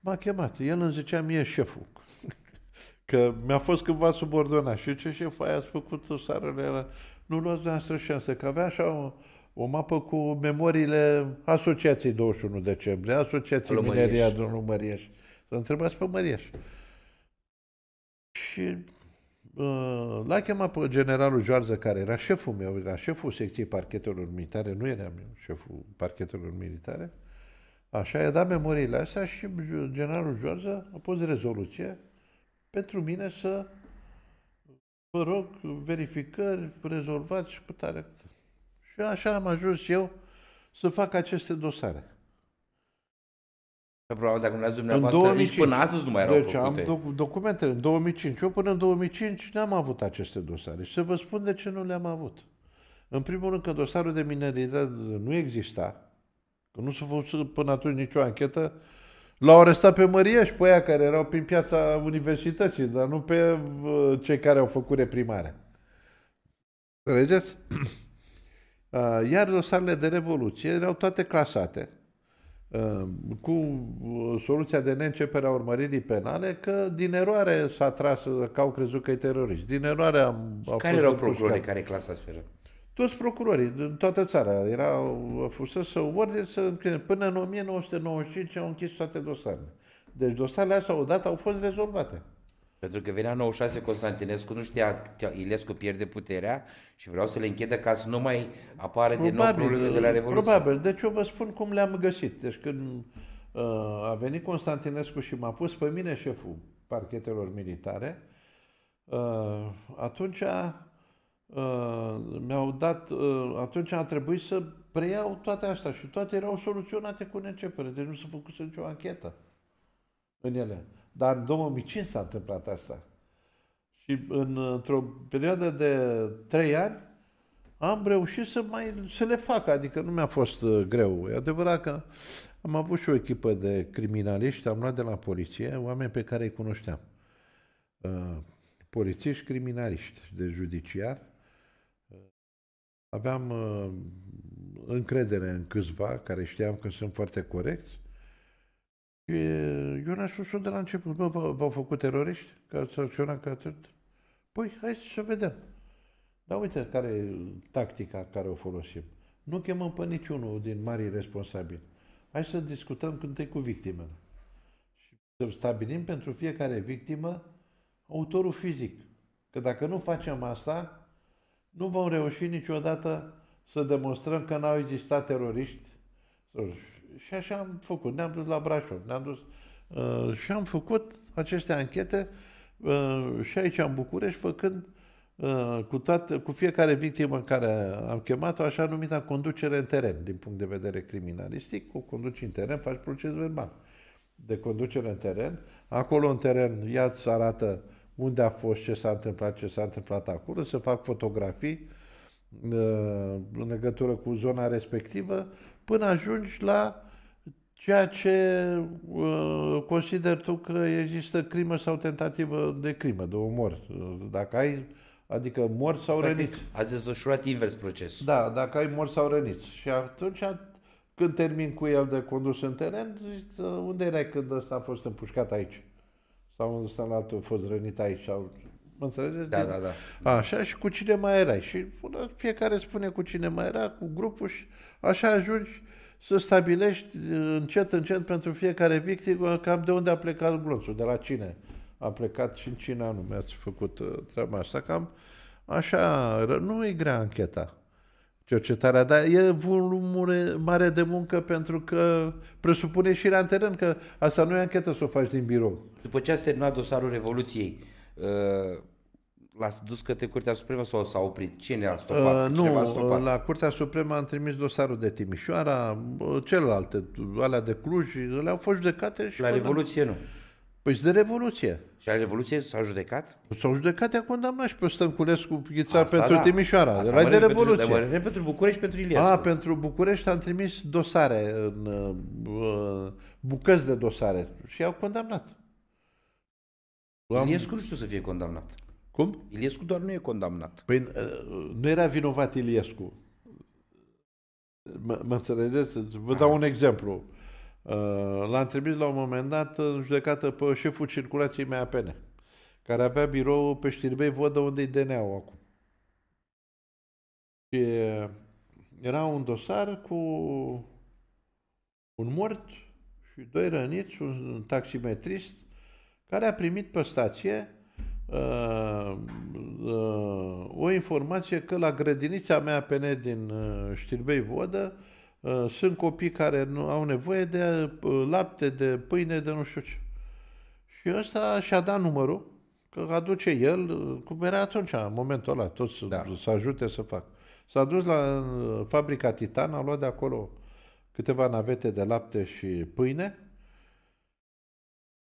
m-a chemat. El îmi zicea mie șeful. Că mi-a fost cândva subordonat. Și eu, ce șef aia ați făcut o sară Nu luați noastră șansă, că avea așa o, o mapă cu memoriile Asociației 21 decembrie, Asociației Mineria domnul Mărieș. Să întrebați pe Mărieș. Și ă, l-a chemat pe generalul Joarză, care era șeful meu, era șeful secției parchetelor militare, nu eram eu șeful parchetelor militare, Așa, i-a dat memoriile astea și generalul Joarză a pus rezoluție pentru mine să vă rog verificări, rezolvați și putare. Și așa am ajuns eu să fac aceste dosare. Probabil dacă nu dumneavoastră, în 2005, nici până astăzi nu mai erau deci făcute. am doc- documentele în 2005. Eu până în 2005 n-am avut aceste dosare. Și să vă spun de ce nu le-am avut. În primul rând că dosarul de mineritate nu exista, că nu s-a făcut până atunci nicio anchetă L-au arestat pe și pe aia care erau prin piața universității, dar nu pe uh, cei care au făcut reprimarea. Înțelegeți? Uh, iar dosarele de revoluție erau toate clasate uh, cu soluția de neîncepere a urmăririi penale că din eroare s-a tras că au crezut că e terorist. Din eroare am, Și care erau procurorii care clasaseră? toți procurorii din toată țara erau a fost să închide. Până în 1995 au închis toate dosarele. Deci dosarele astea odată au fost rezolvate. Pentru că venea 96 Constantinescu, nu știa că Ilescu pierde puterea și vreau să le închidă ca să nu mai apară probabil, din nou de la Revoluție. Probabil. Deci eu vă spun cum le-am găsit. Deci când uh, a venit Constantinescu și m-a pus pe mine șeful parchetelor militare, uh, atunci a Uh, mi-au dat, uh, atunci a trebuit să preiau toate astea și toate erau soluționate cu necepere, deci nu s-a făcut nicio anchetă în ele. Dar în 2005 s-a întâmplat asta. Și în, într-o perioadă de trei ani am reușit să, mai, să le fac, adică nu mi-a fost uh, greu. E adevărat că am avut și o echipă de criminaliști, am luat de la poliție oameni pe care îi cunoșteam. Uh, polițiști, criminaliști, de judiciar aveam uh, încredere în câțiva care știam că sunt foarte corecți. Și uh, eu n-am spus de la început, bă, v-au făcut teroriști? Că ați acționat ca atât? Păi, hai să vedem. Dar uite care e tactica care o folosim. Nu chemăm pe niciunul din marii responsabili. Hai să discutăm cântei cu victimele. Și să stabilim pentru fiecare victimă autorul fizic. Că dacă nu facem asta, nu vom reuși niciodată să demonstrăm că n-au existat teroriști. Și așa am făcut. Ne-am dus la Brașov, ne-am dus uh, și am făcut aceste anchete uh, și aici în București, făcând uh, cu, toată, cu fiecare victimă în care am chemat-o, așa numită conducere în teren, din punct de vedere criminalistic. Cu conduci în teren, faci proces verbal de conducere în teren. Acolo în teren ea îți arată uh, unde a fost, ce s-a întâmplat, ce s-a întâmplat acolo, să fac fotografii uh, în legătură cu zona respectivă, până ajungi la ceea ce uh, consider tu că există crimă sau tentativă de crimă, de omor. Dacă ai, adică mor sau răniți. Ați desfășurat invers procesul. Da, dacă ai mor sau răniți. Și atunci, când termin cu el de condus în teren, zici, ă, unde erai când ăsta a fost împușcat aici? sau un salatul a fost rănit aici sau Mă înțelegeți? Da, da, da. Așa și cu cine mai erai. Și fiecare spune cu cine mai era, cu grupul și așa ajungi să stabilești uh, încet, încet pentru fiecare victimă cam de unde a plecat glonțul, de la cine a plecat și în cine anume ați făcut uh, treaba asta. Cam așa, nu e grea ancheta cercetarea, dar e volum mare de muncă pentru că presupune și în teren, că asta nu e anchetă să o faci din birou. După ce ați terminat dosarul Revoluției, uh, l-ați dus către Curtea Supremă sau s-a oprit? Cine a stopat? Uh, nu, a stopat? la Curtea Supremă am trimis dosarul de Timișoara, uh, celelalte, alea de Cluj, le-au fost judecate și... La Revoluție nu. Păi de Revoluție. Și la Revoluție s-au judecat? S-au judecat, i-a condamnat și pe Stănculescu Ghița Asta, pentru da. Timișoara. Asta Era de Revoluție. Pentru, de pentru București pentru Iliescu. A, pentru București am trimis dosare, în, uh, uh, bucăți de dosare și i-au condamnat. Iliescu nu știu să fie condamnat. Cum? Iliescu doar nu e condamnat. Păi uh, nu era vinovat Iliescu. Mă înțelegeți? Vă dau un exemplu l am trimis la un moment dat în judecată pe șeful circulației pene, care avea birou pe Știrbei Vodă unde-i dna acum. Și uh, era un dosar cu un mort și doi răniți, un taximetrist, care a primit pe stație uh, uh, o informație că la grădinița mea PN din uh, Știrbei Vodă uh, Uh, sunt copii care nu au nevoie de uh, lapte, de pâine, de nu știu ce. Și ăsta și-a dat numărul, că aduce el, uh, cum era atunci, în momentul ăla, toți da. să ajute să fac. S-a dus la fabrica Titan, a luat de acolo câteva navete de lapte și pâine.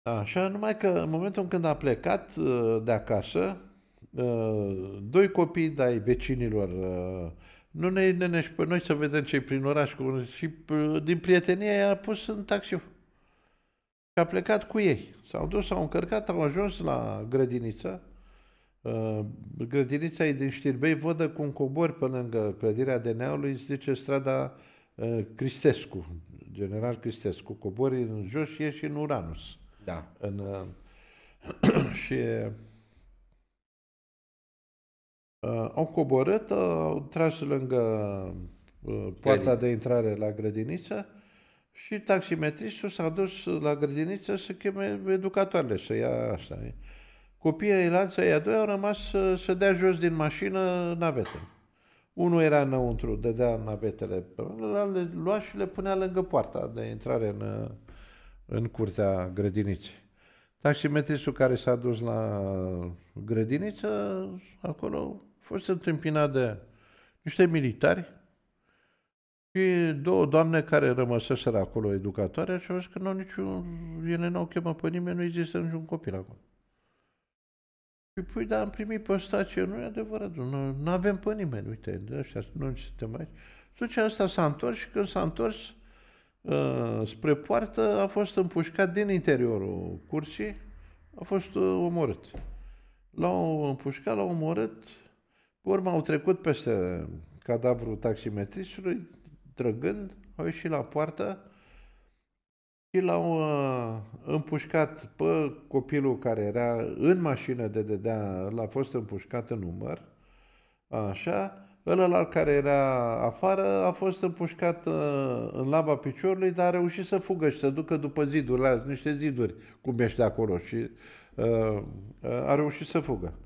Așa, numai că în momentul când a plecat de acasă, doi copii de-ai vecinilor nu ne și pe noi să vedem ce prin oraș. Cu... Și uh, din prietenie i-a pus în taxiu. Și a plecat cu ei. S-au dus, s-au încărcat, au ajuns la grădiniță. Uh, grădinița e din Știrbei, vădă cum cobori pe lângă clădirea DNA-ului, zice strada uh, Cristescu, general Cristescu. Cobori în jos și ieși în Uranus. Da. În, și Uh, au coborât, uh, au tras lângă uh, poarta de intrare la grădiniță și taximetristul s-a dus la grădiniță să cheme educatoarele, să ia asta. Copiii lanță, ei doi au rămas să, să dea jos din mașină navete. Unul era înăuntru, dădea navetele, le lua și le punea lângă poarta de intrare în, în curtea grădiniței. Taximetristul care s-a dus la grădiniță, acolo fost întâmpinat de niște militari și două doamne care rămăseseră acolo educatoare și au zis că nu niciun, ele nu au chemat pe nimeni, nu există niciun copil acolo. Și pui, dar am primit pe stație, nu e adevărat, nu nu avem pe nimeni, uite, de ăștia, nu suntem aici. Atunci asta s-a întors și când s-a întors uh, spre poartă, a fost împușcat din interiorul curții, a fost uh, omorât. L-au împușcat, l-au omorât, urmă au trecut peste cadavrul taximetristului, trăgând, au ieșit la poartă și l-au uh, împușcat pe copilul care era în mașină de dedea, l-a fost împușcat în număr, așa, ălălalt care era afară a fost împușcat uh, în laba piciorului, dar a reușit să fugă și să ducă după ziduri, la niște ziduri, cum ești de acolo și uh, uh a reușit să fugă.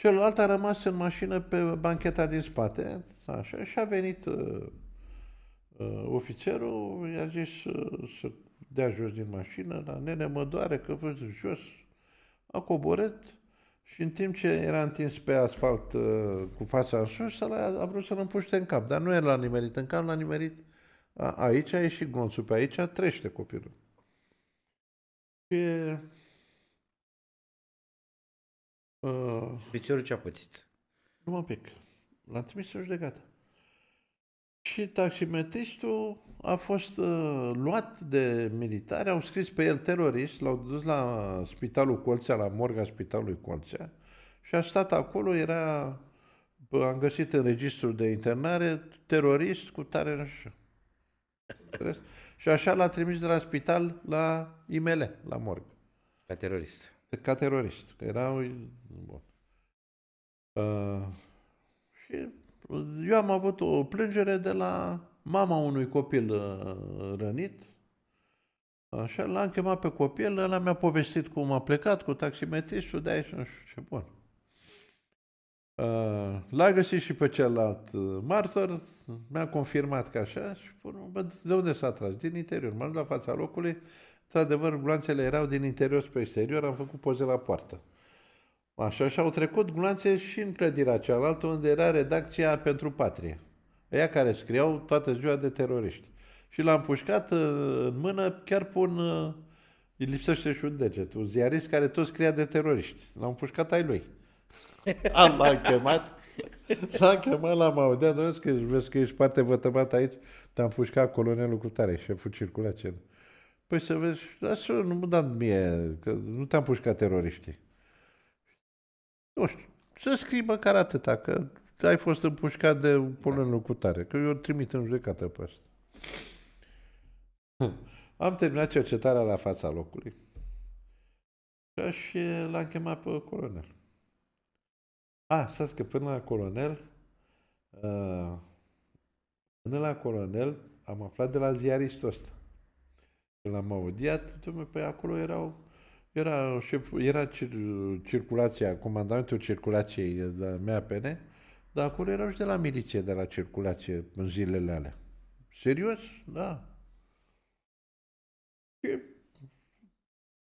Celălalt a rămas în mașină pe bancheta din spate așa, și a venit uh, uh, ofițerul, i-a zis uh, să dea jos din mașină, la nene mă doare că vă jos, a coborât și în timp ce era întins pe asfalt uh, cu fața în sus, a, a vrut să-l împuște în cap, dar nu el l-a nimerit în cap, l-a nimerit a, aici, a ieșit gonțul pe aici, trește copilul. Și Uh, Piciorul ce-a pățit? Nu mă pic. L-am trimis în judecată. Și taximetristul a fost uh, luat de militari, au scris pe el terorist, l-au dus la spitalul Colțea, la morga spitalului Colțea și a stat acolo, era, bă, am găsit în registrul de internare, terorist cu tare nu știu. și așa l-a trimis de la spital la IML, la morg. Ca terorist ca teroriști, că erau... Bun. Uh, și eu am avut o plângere de la mama unui copil uh, rănit. Așa, l-am chemat pe copil, ăla mi-a povestit cum a plecat cu taximetristul de aici, nu știu ce bun. Uh, l-a găsit și pe celălalt martor, mi-a confirmat că așa și spun, bă, de unde s-a tras? Din interior. M-am la fața locului, Într-adevăr, gloanțele erau din interior spre exterior, am făcut poze la poartă. Așa și au trecut gloanțe și în clădirea cealaltă, unde era redacția pentru patrie. Ea care scriau toată ziua de teroriști. Și l-am pușcat uh, în mână chiar pun uh, îi lipsește și un deget. Un ziarist care tot scria de teroriști. L-am pușcat ai lui. Am l-am chemat. L-am chemat, l-am audiat. că, vezi că ești parte vătămat aici. Te-am pușcat colonelul cu tare, șeful circulației. Păi să vezi, lasă nu mă dat mie, că nu te-am ca teroriști. Nu știu, să scrii măcar atâta, că ai fost împușcat de polonul da. cu tare, că eu trimit în judecată pe asta. Hm. Am terminat cercetarea la fața locului și l-am chemat pe colonel. A, stați că până la colonel, ă, până la colonel am aflat de la ziaristul ăsta. Când am audiat, domnule, pe păi acolo erau era, șef, era circulația, comandamentul circulației de la MAPN, dar acolo erau și de la miliție, de la circulație în zilele alea. Serios? Da. Și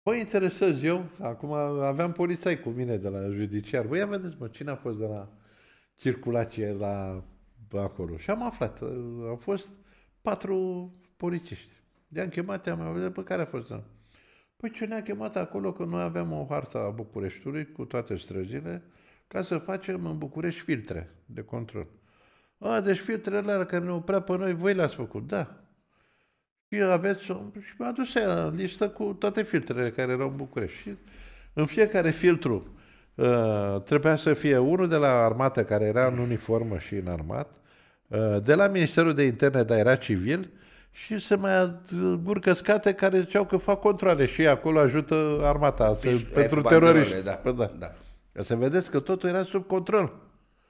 mă interesez eu, acum aveam polițai cu mine de la judiciar, voi ia vedeți, mă, cine a fost de la circulație la acolo. Și am aflat, au fost patru polițiști. De am chemat, am mai pe care a fost? Păi ce ne-a chemat acolo că noi aveam o hartă a Bucureștiului cu toate străzile ca să facem în București filtre de control. A, deci filtrele alea care ne oprea pe noi, voi le-ați făcut, da. Și aveți, și mi-a adus aia listă cu toate filtrele care erau în București. Și în fiecare filtru uh, trebuia să fie unul de la armată care era în uniformă și în armat, uh, de la Ministerul de Interne, dar era civil, uh, și se mai adgur căscate care ziceau că fac controle și acolo ajută armata Pici, se, pentru teroriști. Da, păi da. da. Să vedeți că totul era sub control.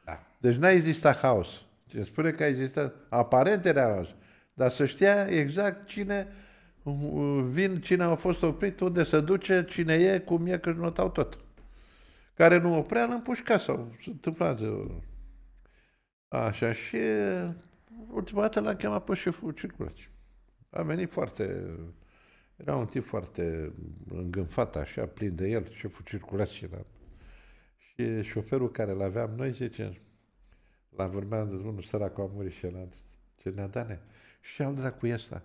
Da. Deci n-a existat haos. Ce spune că a existat, aparent era haos, dar să știa exact cine uh, vin, cine a fost oprit, unde se duce, cine e, cum e, că își notau tot. Care nu oprea, l am împușca sau se întâmpla. Așa, și ultima dată l-am chemat pe șeful circulației a venit foarte... Era un tip foarte îngânfat așa, plin de el, șeful circulației. La... Și șoferul care l-aveam noi, zice, la vorbeam de unul săracu a murit și la ce ne-a dat Și al dracu ăsta.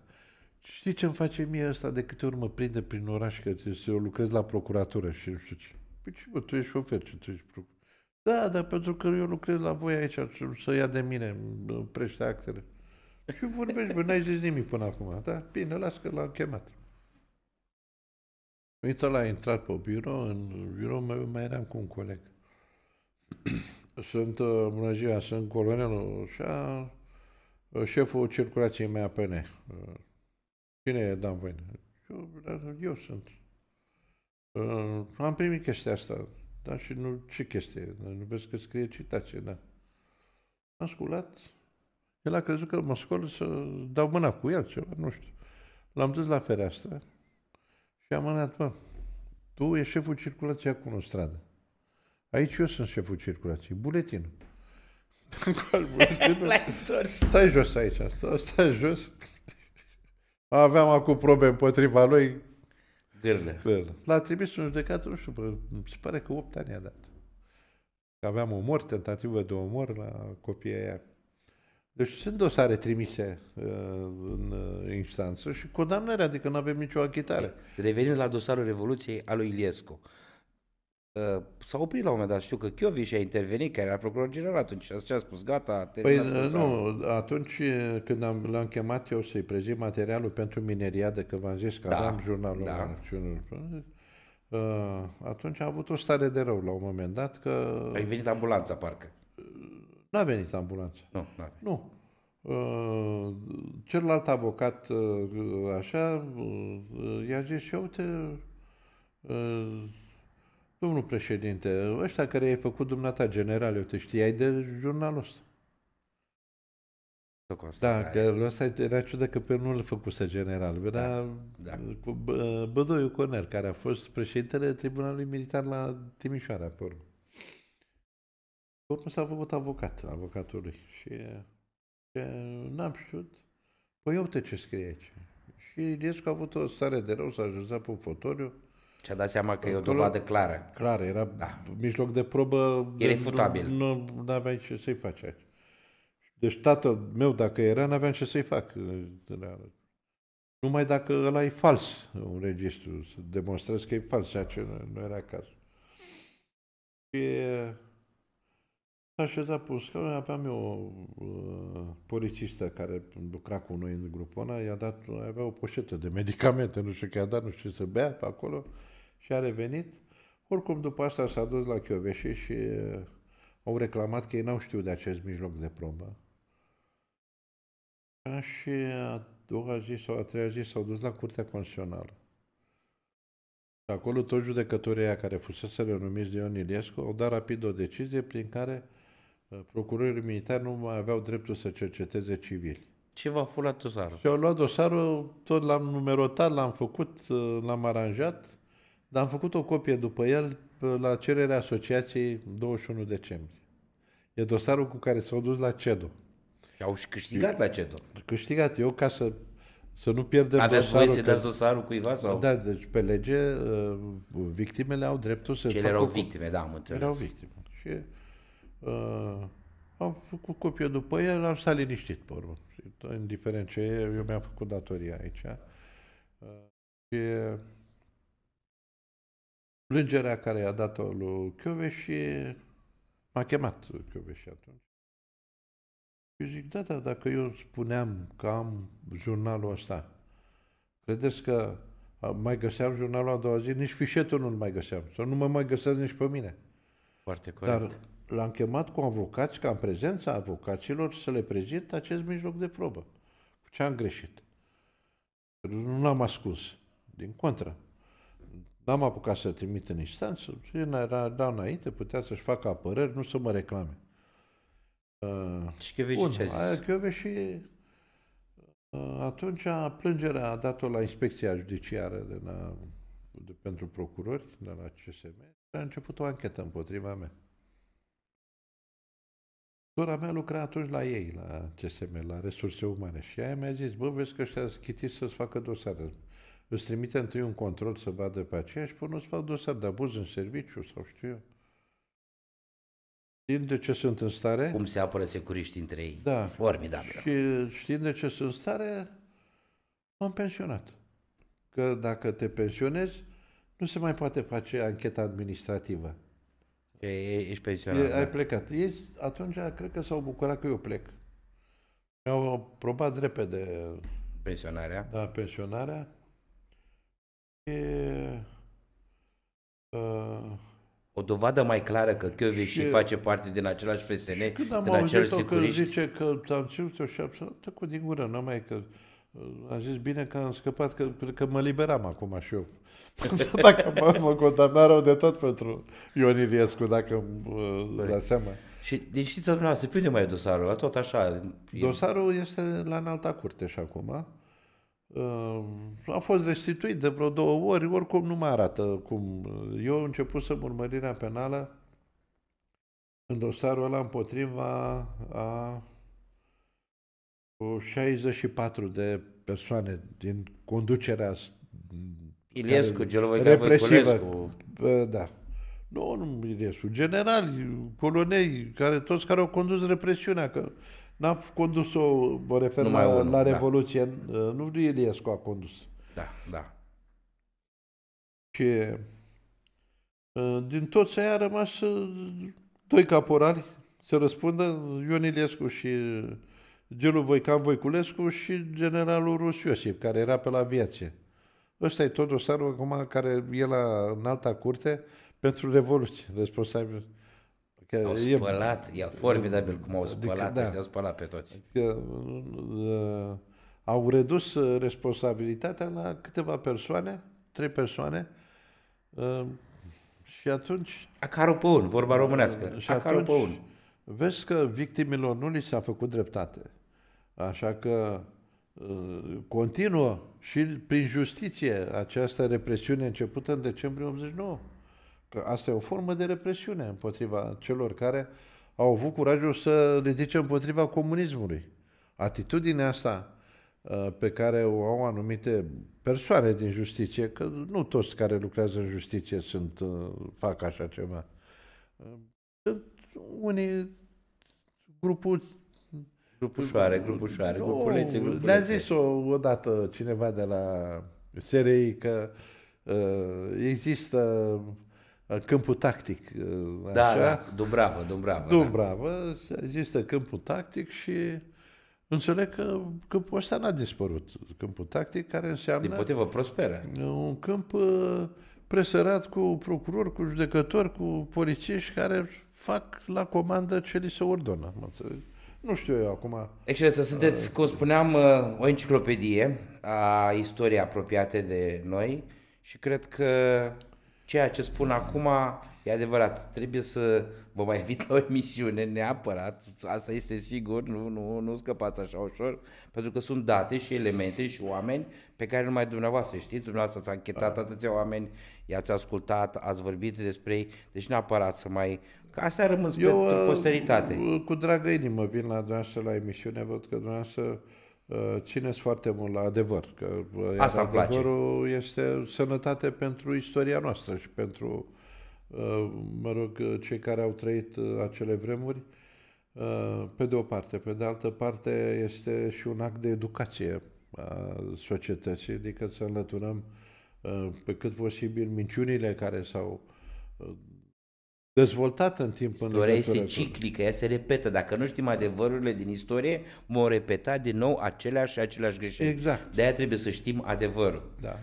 Știi ce-mi face mie ăsta de câte ori mă prinde prin oraș că eu lucrez la procuratură și nu știu ce. Păi ce, bă, tu ești șofer, ce tu ești procurator. Da, dar pentru că eu lucrez la voi aici, să ia de mine, prește actele. Și vorbești, bă, n-ai zis nimic până acum, da? Bine, las că l-am chemat. Uite, l-a intrat pe birou, în birou mai, mai eram cu un coleg. sunt, uh, bună ziua, sunt colonelul și uh, șeful circulației mea APN. Uh, cine e Dan Voine? Eu, eu sunt. Am primit chestia asta, da, și nu, ce chestie? Nu vezi că scrie citație, da. Am sculat, el a crezut că mă scol să dau mâna cu el, ceva, nu știu. L-am dus la fereastră și am mânat, mă, tu ești șeful circulației acolo în stradă. Aici eu sunt șeful circulației, buletinul. Stai jos aici, stai, stai jos. Aveam acum probe împotriva lui. Dârlă. L-a trimis un judecat, nu știu, bă, se pare că 8 ani a dat. Aveam omor, tentativă de omor la copiii aia deci sunt dosare trimise uh, în uh, instanță și condamnări, adică nu avem nicio achitare. Revenind la dosarul Revoluției al lui Iliescu, uh, s-a oprit la un moment dat, știu că Chioviș a intervenit, care era procuror general atunci, ce a spus, gata, Păi uh, nu, atunci uh, când am, l-am chemat eu să-i prezint materialul pentru de că v-am zis că da, aveam jurnalul da. acțiunilor, uh, atunci a avut o stare de rău la un moment dat că... A venit ambulanța, parcă. N-a venit ambulanța. Nu, n-a venit. Nu. Uh, celălalt avocat, uh, așa, uh, i-a zis, și uite, uh, domnul președinte, ăștia care i-ai făcut dumneata general, eu te știai de jurnalul ăsta. Da, da, că ăsta era ciudă că pe nu-l făcuse general. Era da, da. Bădoiu Coner, care a fost președintele Tribunalului Militar la Timișoara, pe urmă. Pe urmă s-a făcut avocat, avocatului. Și, și n-am știut. Păi uite ce scrie aici. Și Iliescu a avut o stare de rău, s-a ajuns pe fotoriu. Și-a dat seama că e o dovadă clară. Clară, era da. mijloc de probă. Irefutabil. Nu, nu aveai ce să-i faci aici. Deci tatăl meu, dacă era, nu aveam ce să-i fac. Numai dacă ăla e fals, un registru, să demonstrez că e fals, ceea ce nu, nu era cazul. Și așezat pe scaun, aveam eu uh, polițistă care lucra cu noi în grupul ăla, i-a dat, avea o poșetă de medicamente, nu știu că i-a dat, nu știu ce să bea pe acolo și a revenit. Oricum, după asta s-a dus la Chioveșe și uh, au reclamat că ei n-au știut de acest mijloc de probă. Și a doua zi sau a treia zi s-au dus la Curtea Constituțională. Acolo toți judecătorii aia care fusese renumiți de Ion Iliescu au dat rapid o decizie prin care procurorii militari nu mai aveau dreptul să cerceteze civili. Ce v-a furat dosarul? Și au luat dosarul, tot l-am numerotat, l-am făcut, l-am aranjat, dar am făcut o copie după el la cererea asociației 21 decembrie. E dosarul cu care s-au dus la CEDO. Și au și câștigat la CEDO. Câștigat. Eu ca să, să nu pierdem Aveți dosarul. Aveți voie să că... dați dosarul cuiva? Sau? Da, deci pe lege uh, victimele au dreptul să Cele erau victime, da, am înțeles. Erau victime. Și Uh, am făcut copie după el, am stat liniștit pe urmă. Indiferent ce e, eu mi-am făcut datoria aici. Uh, e plângerea care i-a dat-o lui Chioveși m-a chemat Chioveși atunci. Eu zic, da, da, dacă eu spuneam că am jurnalul ăsta, credeți că mai găseam jurnalul a doua zi? Nici fișetul nu-l mai găseam. Sau nu mă mai găsesc nici pe mine. Foarte corect. Dar l-am chemat cu avocați ca în prezența avocaților să le prezint acest mijloc de probă. Cu ce am greșit? Nu l-am ascuns. Din contră. N-am apucat să l trimit în instanță. Era, era înainte, putea să-și facă apărări, nu să mă reclame. Uh, și Chioveși ce a zis? Chioveși uh, atunci plângerea a dat-o la inspecția judiciară de la, de, pentru procurori, de la CSM, a început o anchetă împotriva mea. Sora mea lucra atunci la ei, la CSM, la resurse umane și ea mi-a zis, bă, vezi că ăștia chitit să-ți facă dosare. Îți trimite întâi un control să vadă pe aceea și până îți fac dosar de abuz în serviciu sau știu eu. Știind de ce sunt în stare... Cum se apără securiști între ei. Da. Formidabil. Și știind de ce sunt în stare, m-am pensionat. Că dacă te pensionezi, nu se mai poate face ancheta administrativă. E, e, ești pensionat. E, da. ai plecat. Ei, atunci cred că s-au bucurat că eu plec. Mi-au aprobat repede pensionarea. Da, pensionarea. E, uh, o dovadă mai clară că Chiovi și, face parte din același FSN, și când am din același securiști. că zice că am ținut-o șapte, am tăcut din gură, numai că a zis bine că am scăpat, că, că mă liberam acum și eu. dacă mă, mă condamna rău de tot pentru Ion Iliescu, dacă îmi da seama. Și deci știți, dumneavoastră, Se pune mai dosarul? A tot așa? E... Dosarul este la înalta curte și acum. Uh, a fost restituit de vreo două ori, oricum nu mai arată cum. Eu am început să urmărirea penală în dosarul ăla împotriva a cu 64 de persoane din conducerea Iliescu, Gelovai Da. Nu, nu Iliescu. Generali, colonei, care, toți care au condus represiunea, că n-a condus-o, mă refer la, unul, la da. Revoluție, da. nu Iliescu a condus. Da, da. Și uh, din toți aia a rămas uh, doi caporali, se răspundă Ion Iliescu și Gelul Voican Voiculescu și generalul Rus Iosif, care era pe la viață. Ăsta e tot dosarul acum care e la în alta curte pentru Revoluție, responsabil. Că au spălat, e, e formidabil cum au adică, spălat, adică, da, deci au spălat pe toți. Adică, uh, au redus uh, responsabilitatea la câteva persoane, trei persoane, uh, și atunci... Acarul pe un, vorba uh, românească. Și atunci, pe un. Vezi că victimilor nu li s-a făcut dreptate. Așa că uh, continuă și prin justiție această represiune începută în decembrie 89. Că asta e o formă de represiune împotriva celor care au avut curajul să ridice împotriva comunismului. Atitudinea asta uh, pe care o au anumite persoane din justiție, că nu toți care lucrează în justiție sunt, uh, fac așa ceva. Sunt unii grupuri Grupușoare, grupușoare, no, grupulețe, grupulețe. ne a zis-o odată cineva de la SRI că uh, există uh, câmpul tactic. Uh, da, așa? da, Dumbravă, Dumbravă. Dumbravă, da. există câmpul tactic și înțeleg că câmpul ăsta n-a dispărut. Câmpul tactic care înseamnă... Din potrivă, prosperă. Un câmp uh, presărat cu procurori, cu judecători, cu polițiști care fac la comandă ce li se ordonă, mă înțeleg? Nu știu eu acum. Excelență, sunteți, cum spuneam, uh, o enciclopedie a istoriei apropiate de noi și cred că ceea ce spun acum e adevărat. Trebuie să vă mai invit la o emisiune neapărat, asta este sigur, nu, nu, nu scăpați așa ușor, pentru că sunt date și elemente și oameni pe care numai dumneavoastră știți, dumneavoastră ați anchetat da. atâția oameni, i-ați ascultat, ați vorbit despre ei, deci neapărat să mai astea rămân rămas pentru uh, posteritate. Uh, cu dragă inimă vin la dumneavoastră la emisiune, văd că dumneavoastră uh, țineți foarte mult la adevăr. Că Asta îmi adevărul place. este sănătate pentru istoria noastră și pentru, mă rog, cei care au trăit acele vremuri. Pe de o parte. Pe de altă parte este și un act de educație a societății, adică să înlăturăm pe cât posibil minciunile care s-au dezvoltată în timp în Istoria este ciclică, ea se repetă. Dacă nu știm adevărurile din istorie, vom repeta din nou aceleași și aceleași greșeli. Exact. De-aia trebuie să știm adevărul. Da.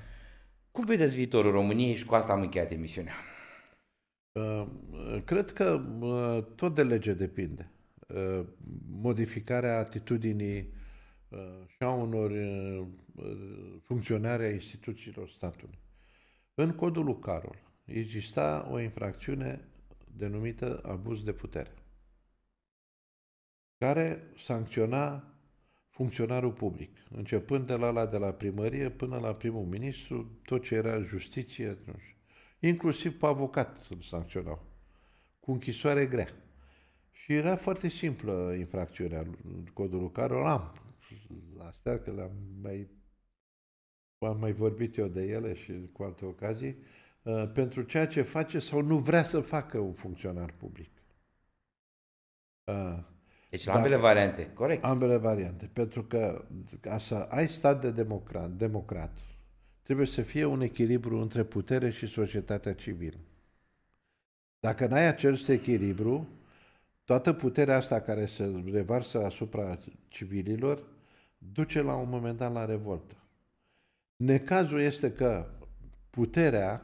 Cum vedeți viitorul României și cu asta am încheiat emisiunea? Uh, cred că uh, tot de lege depinde. Uh, modificarea atitudinii și a unor funcționare a instituțiilor statului. În codul lui Carol exista o infracțiune denumită abuz de putere, care sancționa funcționarul public, începând de la la de la primărie până la primul ministru, tot ce era justiție, atunci. inclusiv pe avocat îl sancționau, cu închisoare grea. Și era foarte simplă infracțiunea, codul care o am, astea că le-am mai, am mai vorbit eu de ele și cu alte ocazii, Uh, pentru ceea ce face sau nu vrea să facă un funcționar public. Uh, deci Dacă, ambele variante, corect. Ambele variante, pentru că ca să ai stat de democrat, democrat, trebuie să fie un echilibru între putere și societatea civilă. Dacă n-ai acest echilibru, toată puterea asta care se revarsă asupra civililor duce la un moment dat la revoltă. Necazul este că puterea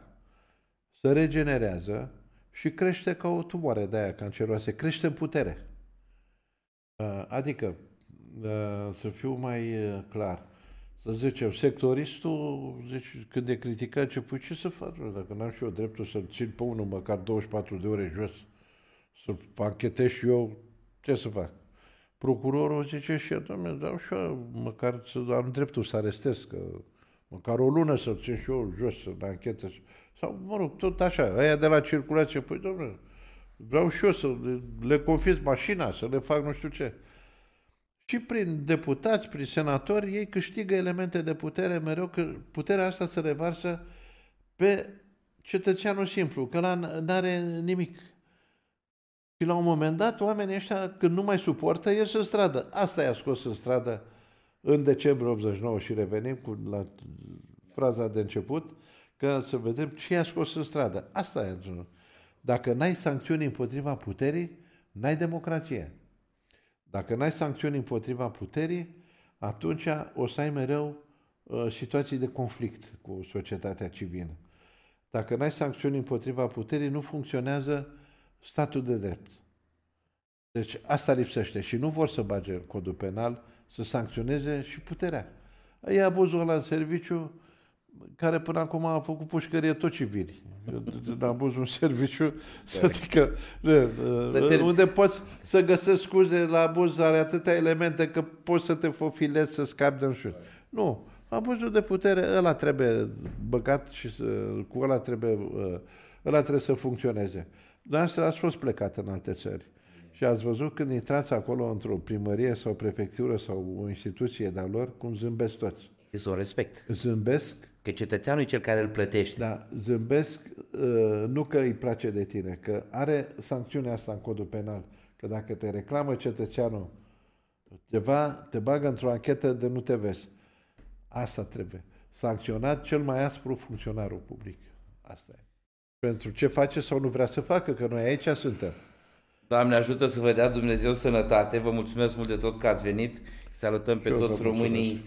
se regenerează și crește ca o tumoare de aia canceroase, crește în putere. Uh, adică, uh, să fiu mai uh, clar, să zicem, sectoristul, zice când e criticat, ce pui, ce să fac, dacă n-am și eu dreptul să-l țin pe unul măcar 24 de ore jos, să panchetez și eu, ce să fac? Procurorul zice și el, doamne, dau și eu, măcar să am dreptul să arestez, că măcar o lună să-l țin și eu jos, să-l anchetez. Sau, mă rog, tot așa, aia de la circulație, păi, domnule, vreau și eu să le, le confiz mașina, să le fac nu știu ce. Și prin deputați, prin senatori, ei câștigă elemente de putere mereu, că puterea asta se revarsă pe cetățeanul simplu, că la n-are nimic. Și la un moment dat, oamenii ăștia, când nu mai suportă, ies în stradă. Asta i-a scos în stradă în decembrie 89 și revenim cu la fraza de început ca să vedem ce a scos în stradă. Asta e. Dacă n-ai sancțiuni împotriva puterii, n-ai democrație. Dacă n-ai sancțiuni împotriva puterii, atunci o să ai mereu uh, situații de conflict cu societatea civilă. Dacă n-ai sancțiuni împotriva puterii, nu funcționează statul de drept. Deci asta lipsește și nu vor să bage codul penal să sancționeze și puterea. E abuzul la în serviciu, care până acum a făcut pușcărie tot civili. N-abuzi un serviciu să zică... Te... Unde poți să găsești scuze la abuz, are atâtea elemente că poți să te fofilezi, să scapi de un șut. Nu. Abuzul de putere, ăla trebuie băgat și să, cu ăla trebuie, uh, ăla trebuie să funcționeze. Noastră ați fost plecat în alte țări. Și ați văzut când intrați acolo într-o primărie sau prefectură sau o instituție de-a lor, cum zâmbesc toți. Îți o respect. Zâmbesc, Că cetățeanul e cel care îl plătește. Da, zâmbesc uh, nu că îi place de tine, că are sancțiunea asta în codul penal, că dacă te reclamă cetățeanul ceva, te bagă într-o anchetă de nu te vezi. Asta trebuie. Sancționat cel mai aspru funcționarul public. Asta e. Pentru ce face sau nu vrea să facă, că noi aici suntem. Doamne ajută să vă dea Dumnezeu sănătate. Vă mulțumesc mult de tot că ați venit. Salutăm pe toți românii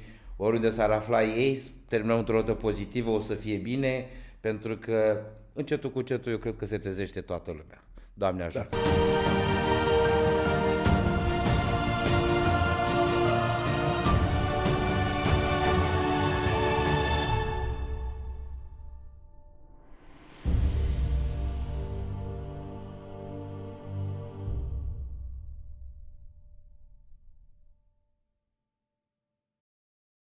oriunde s-ar afla ei, terminăm într-o notă pozitivă, o să fie bine, pentru că încetul cu încetul eu cred că se trezește toată lumea. Doamne ajută! Da.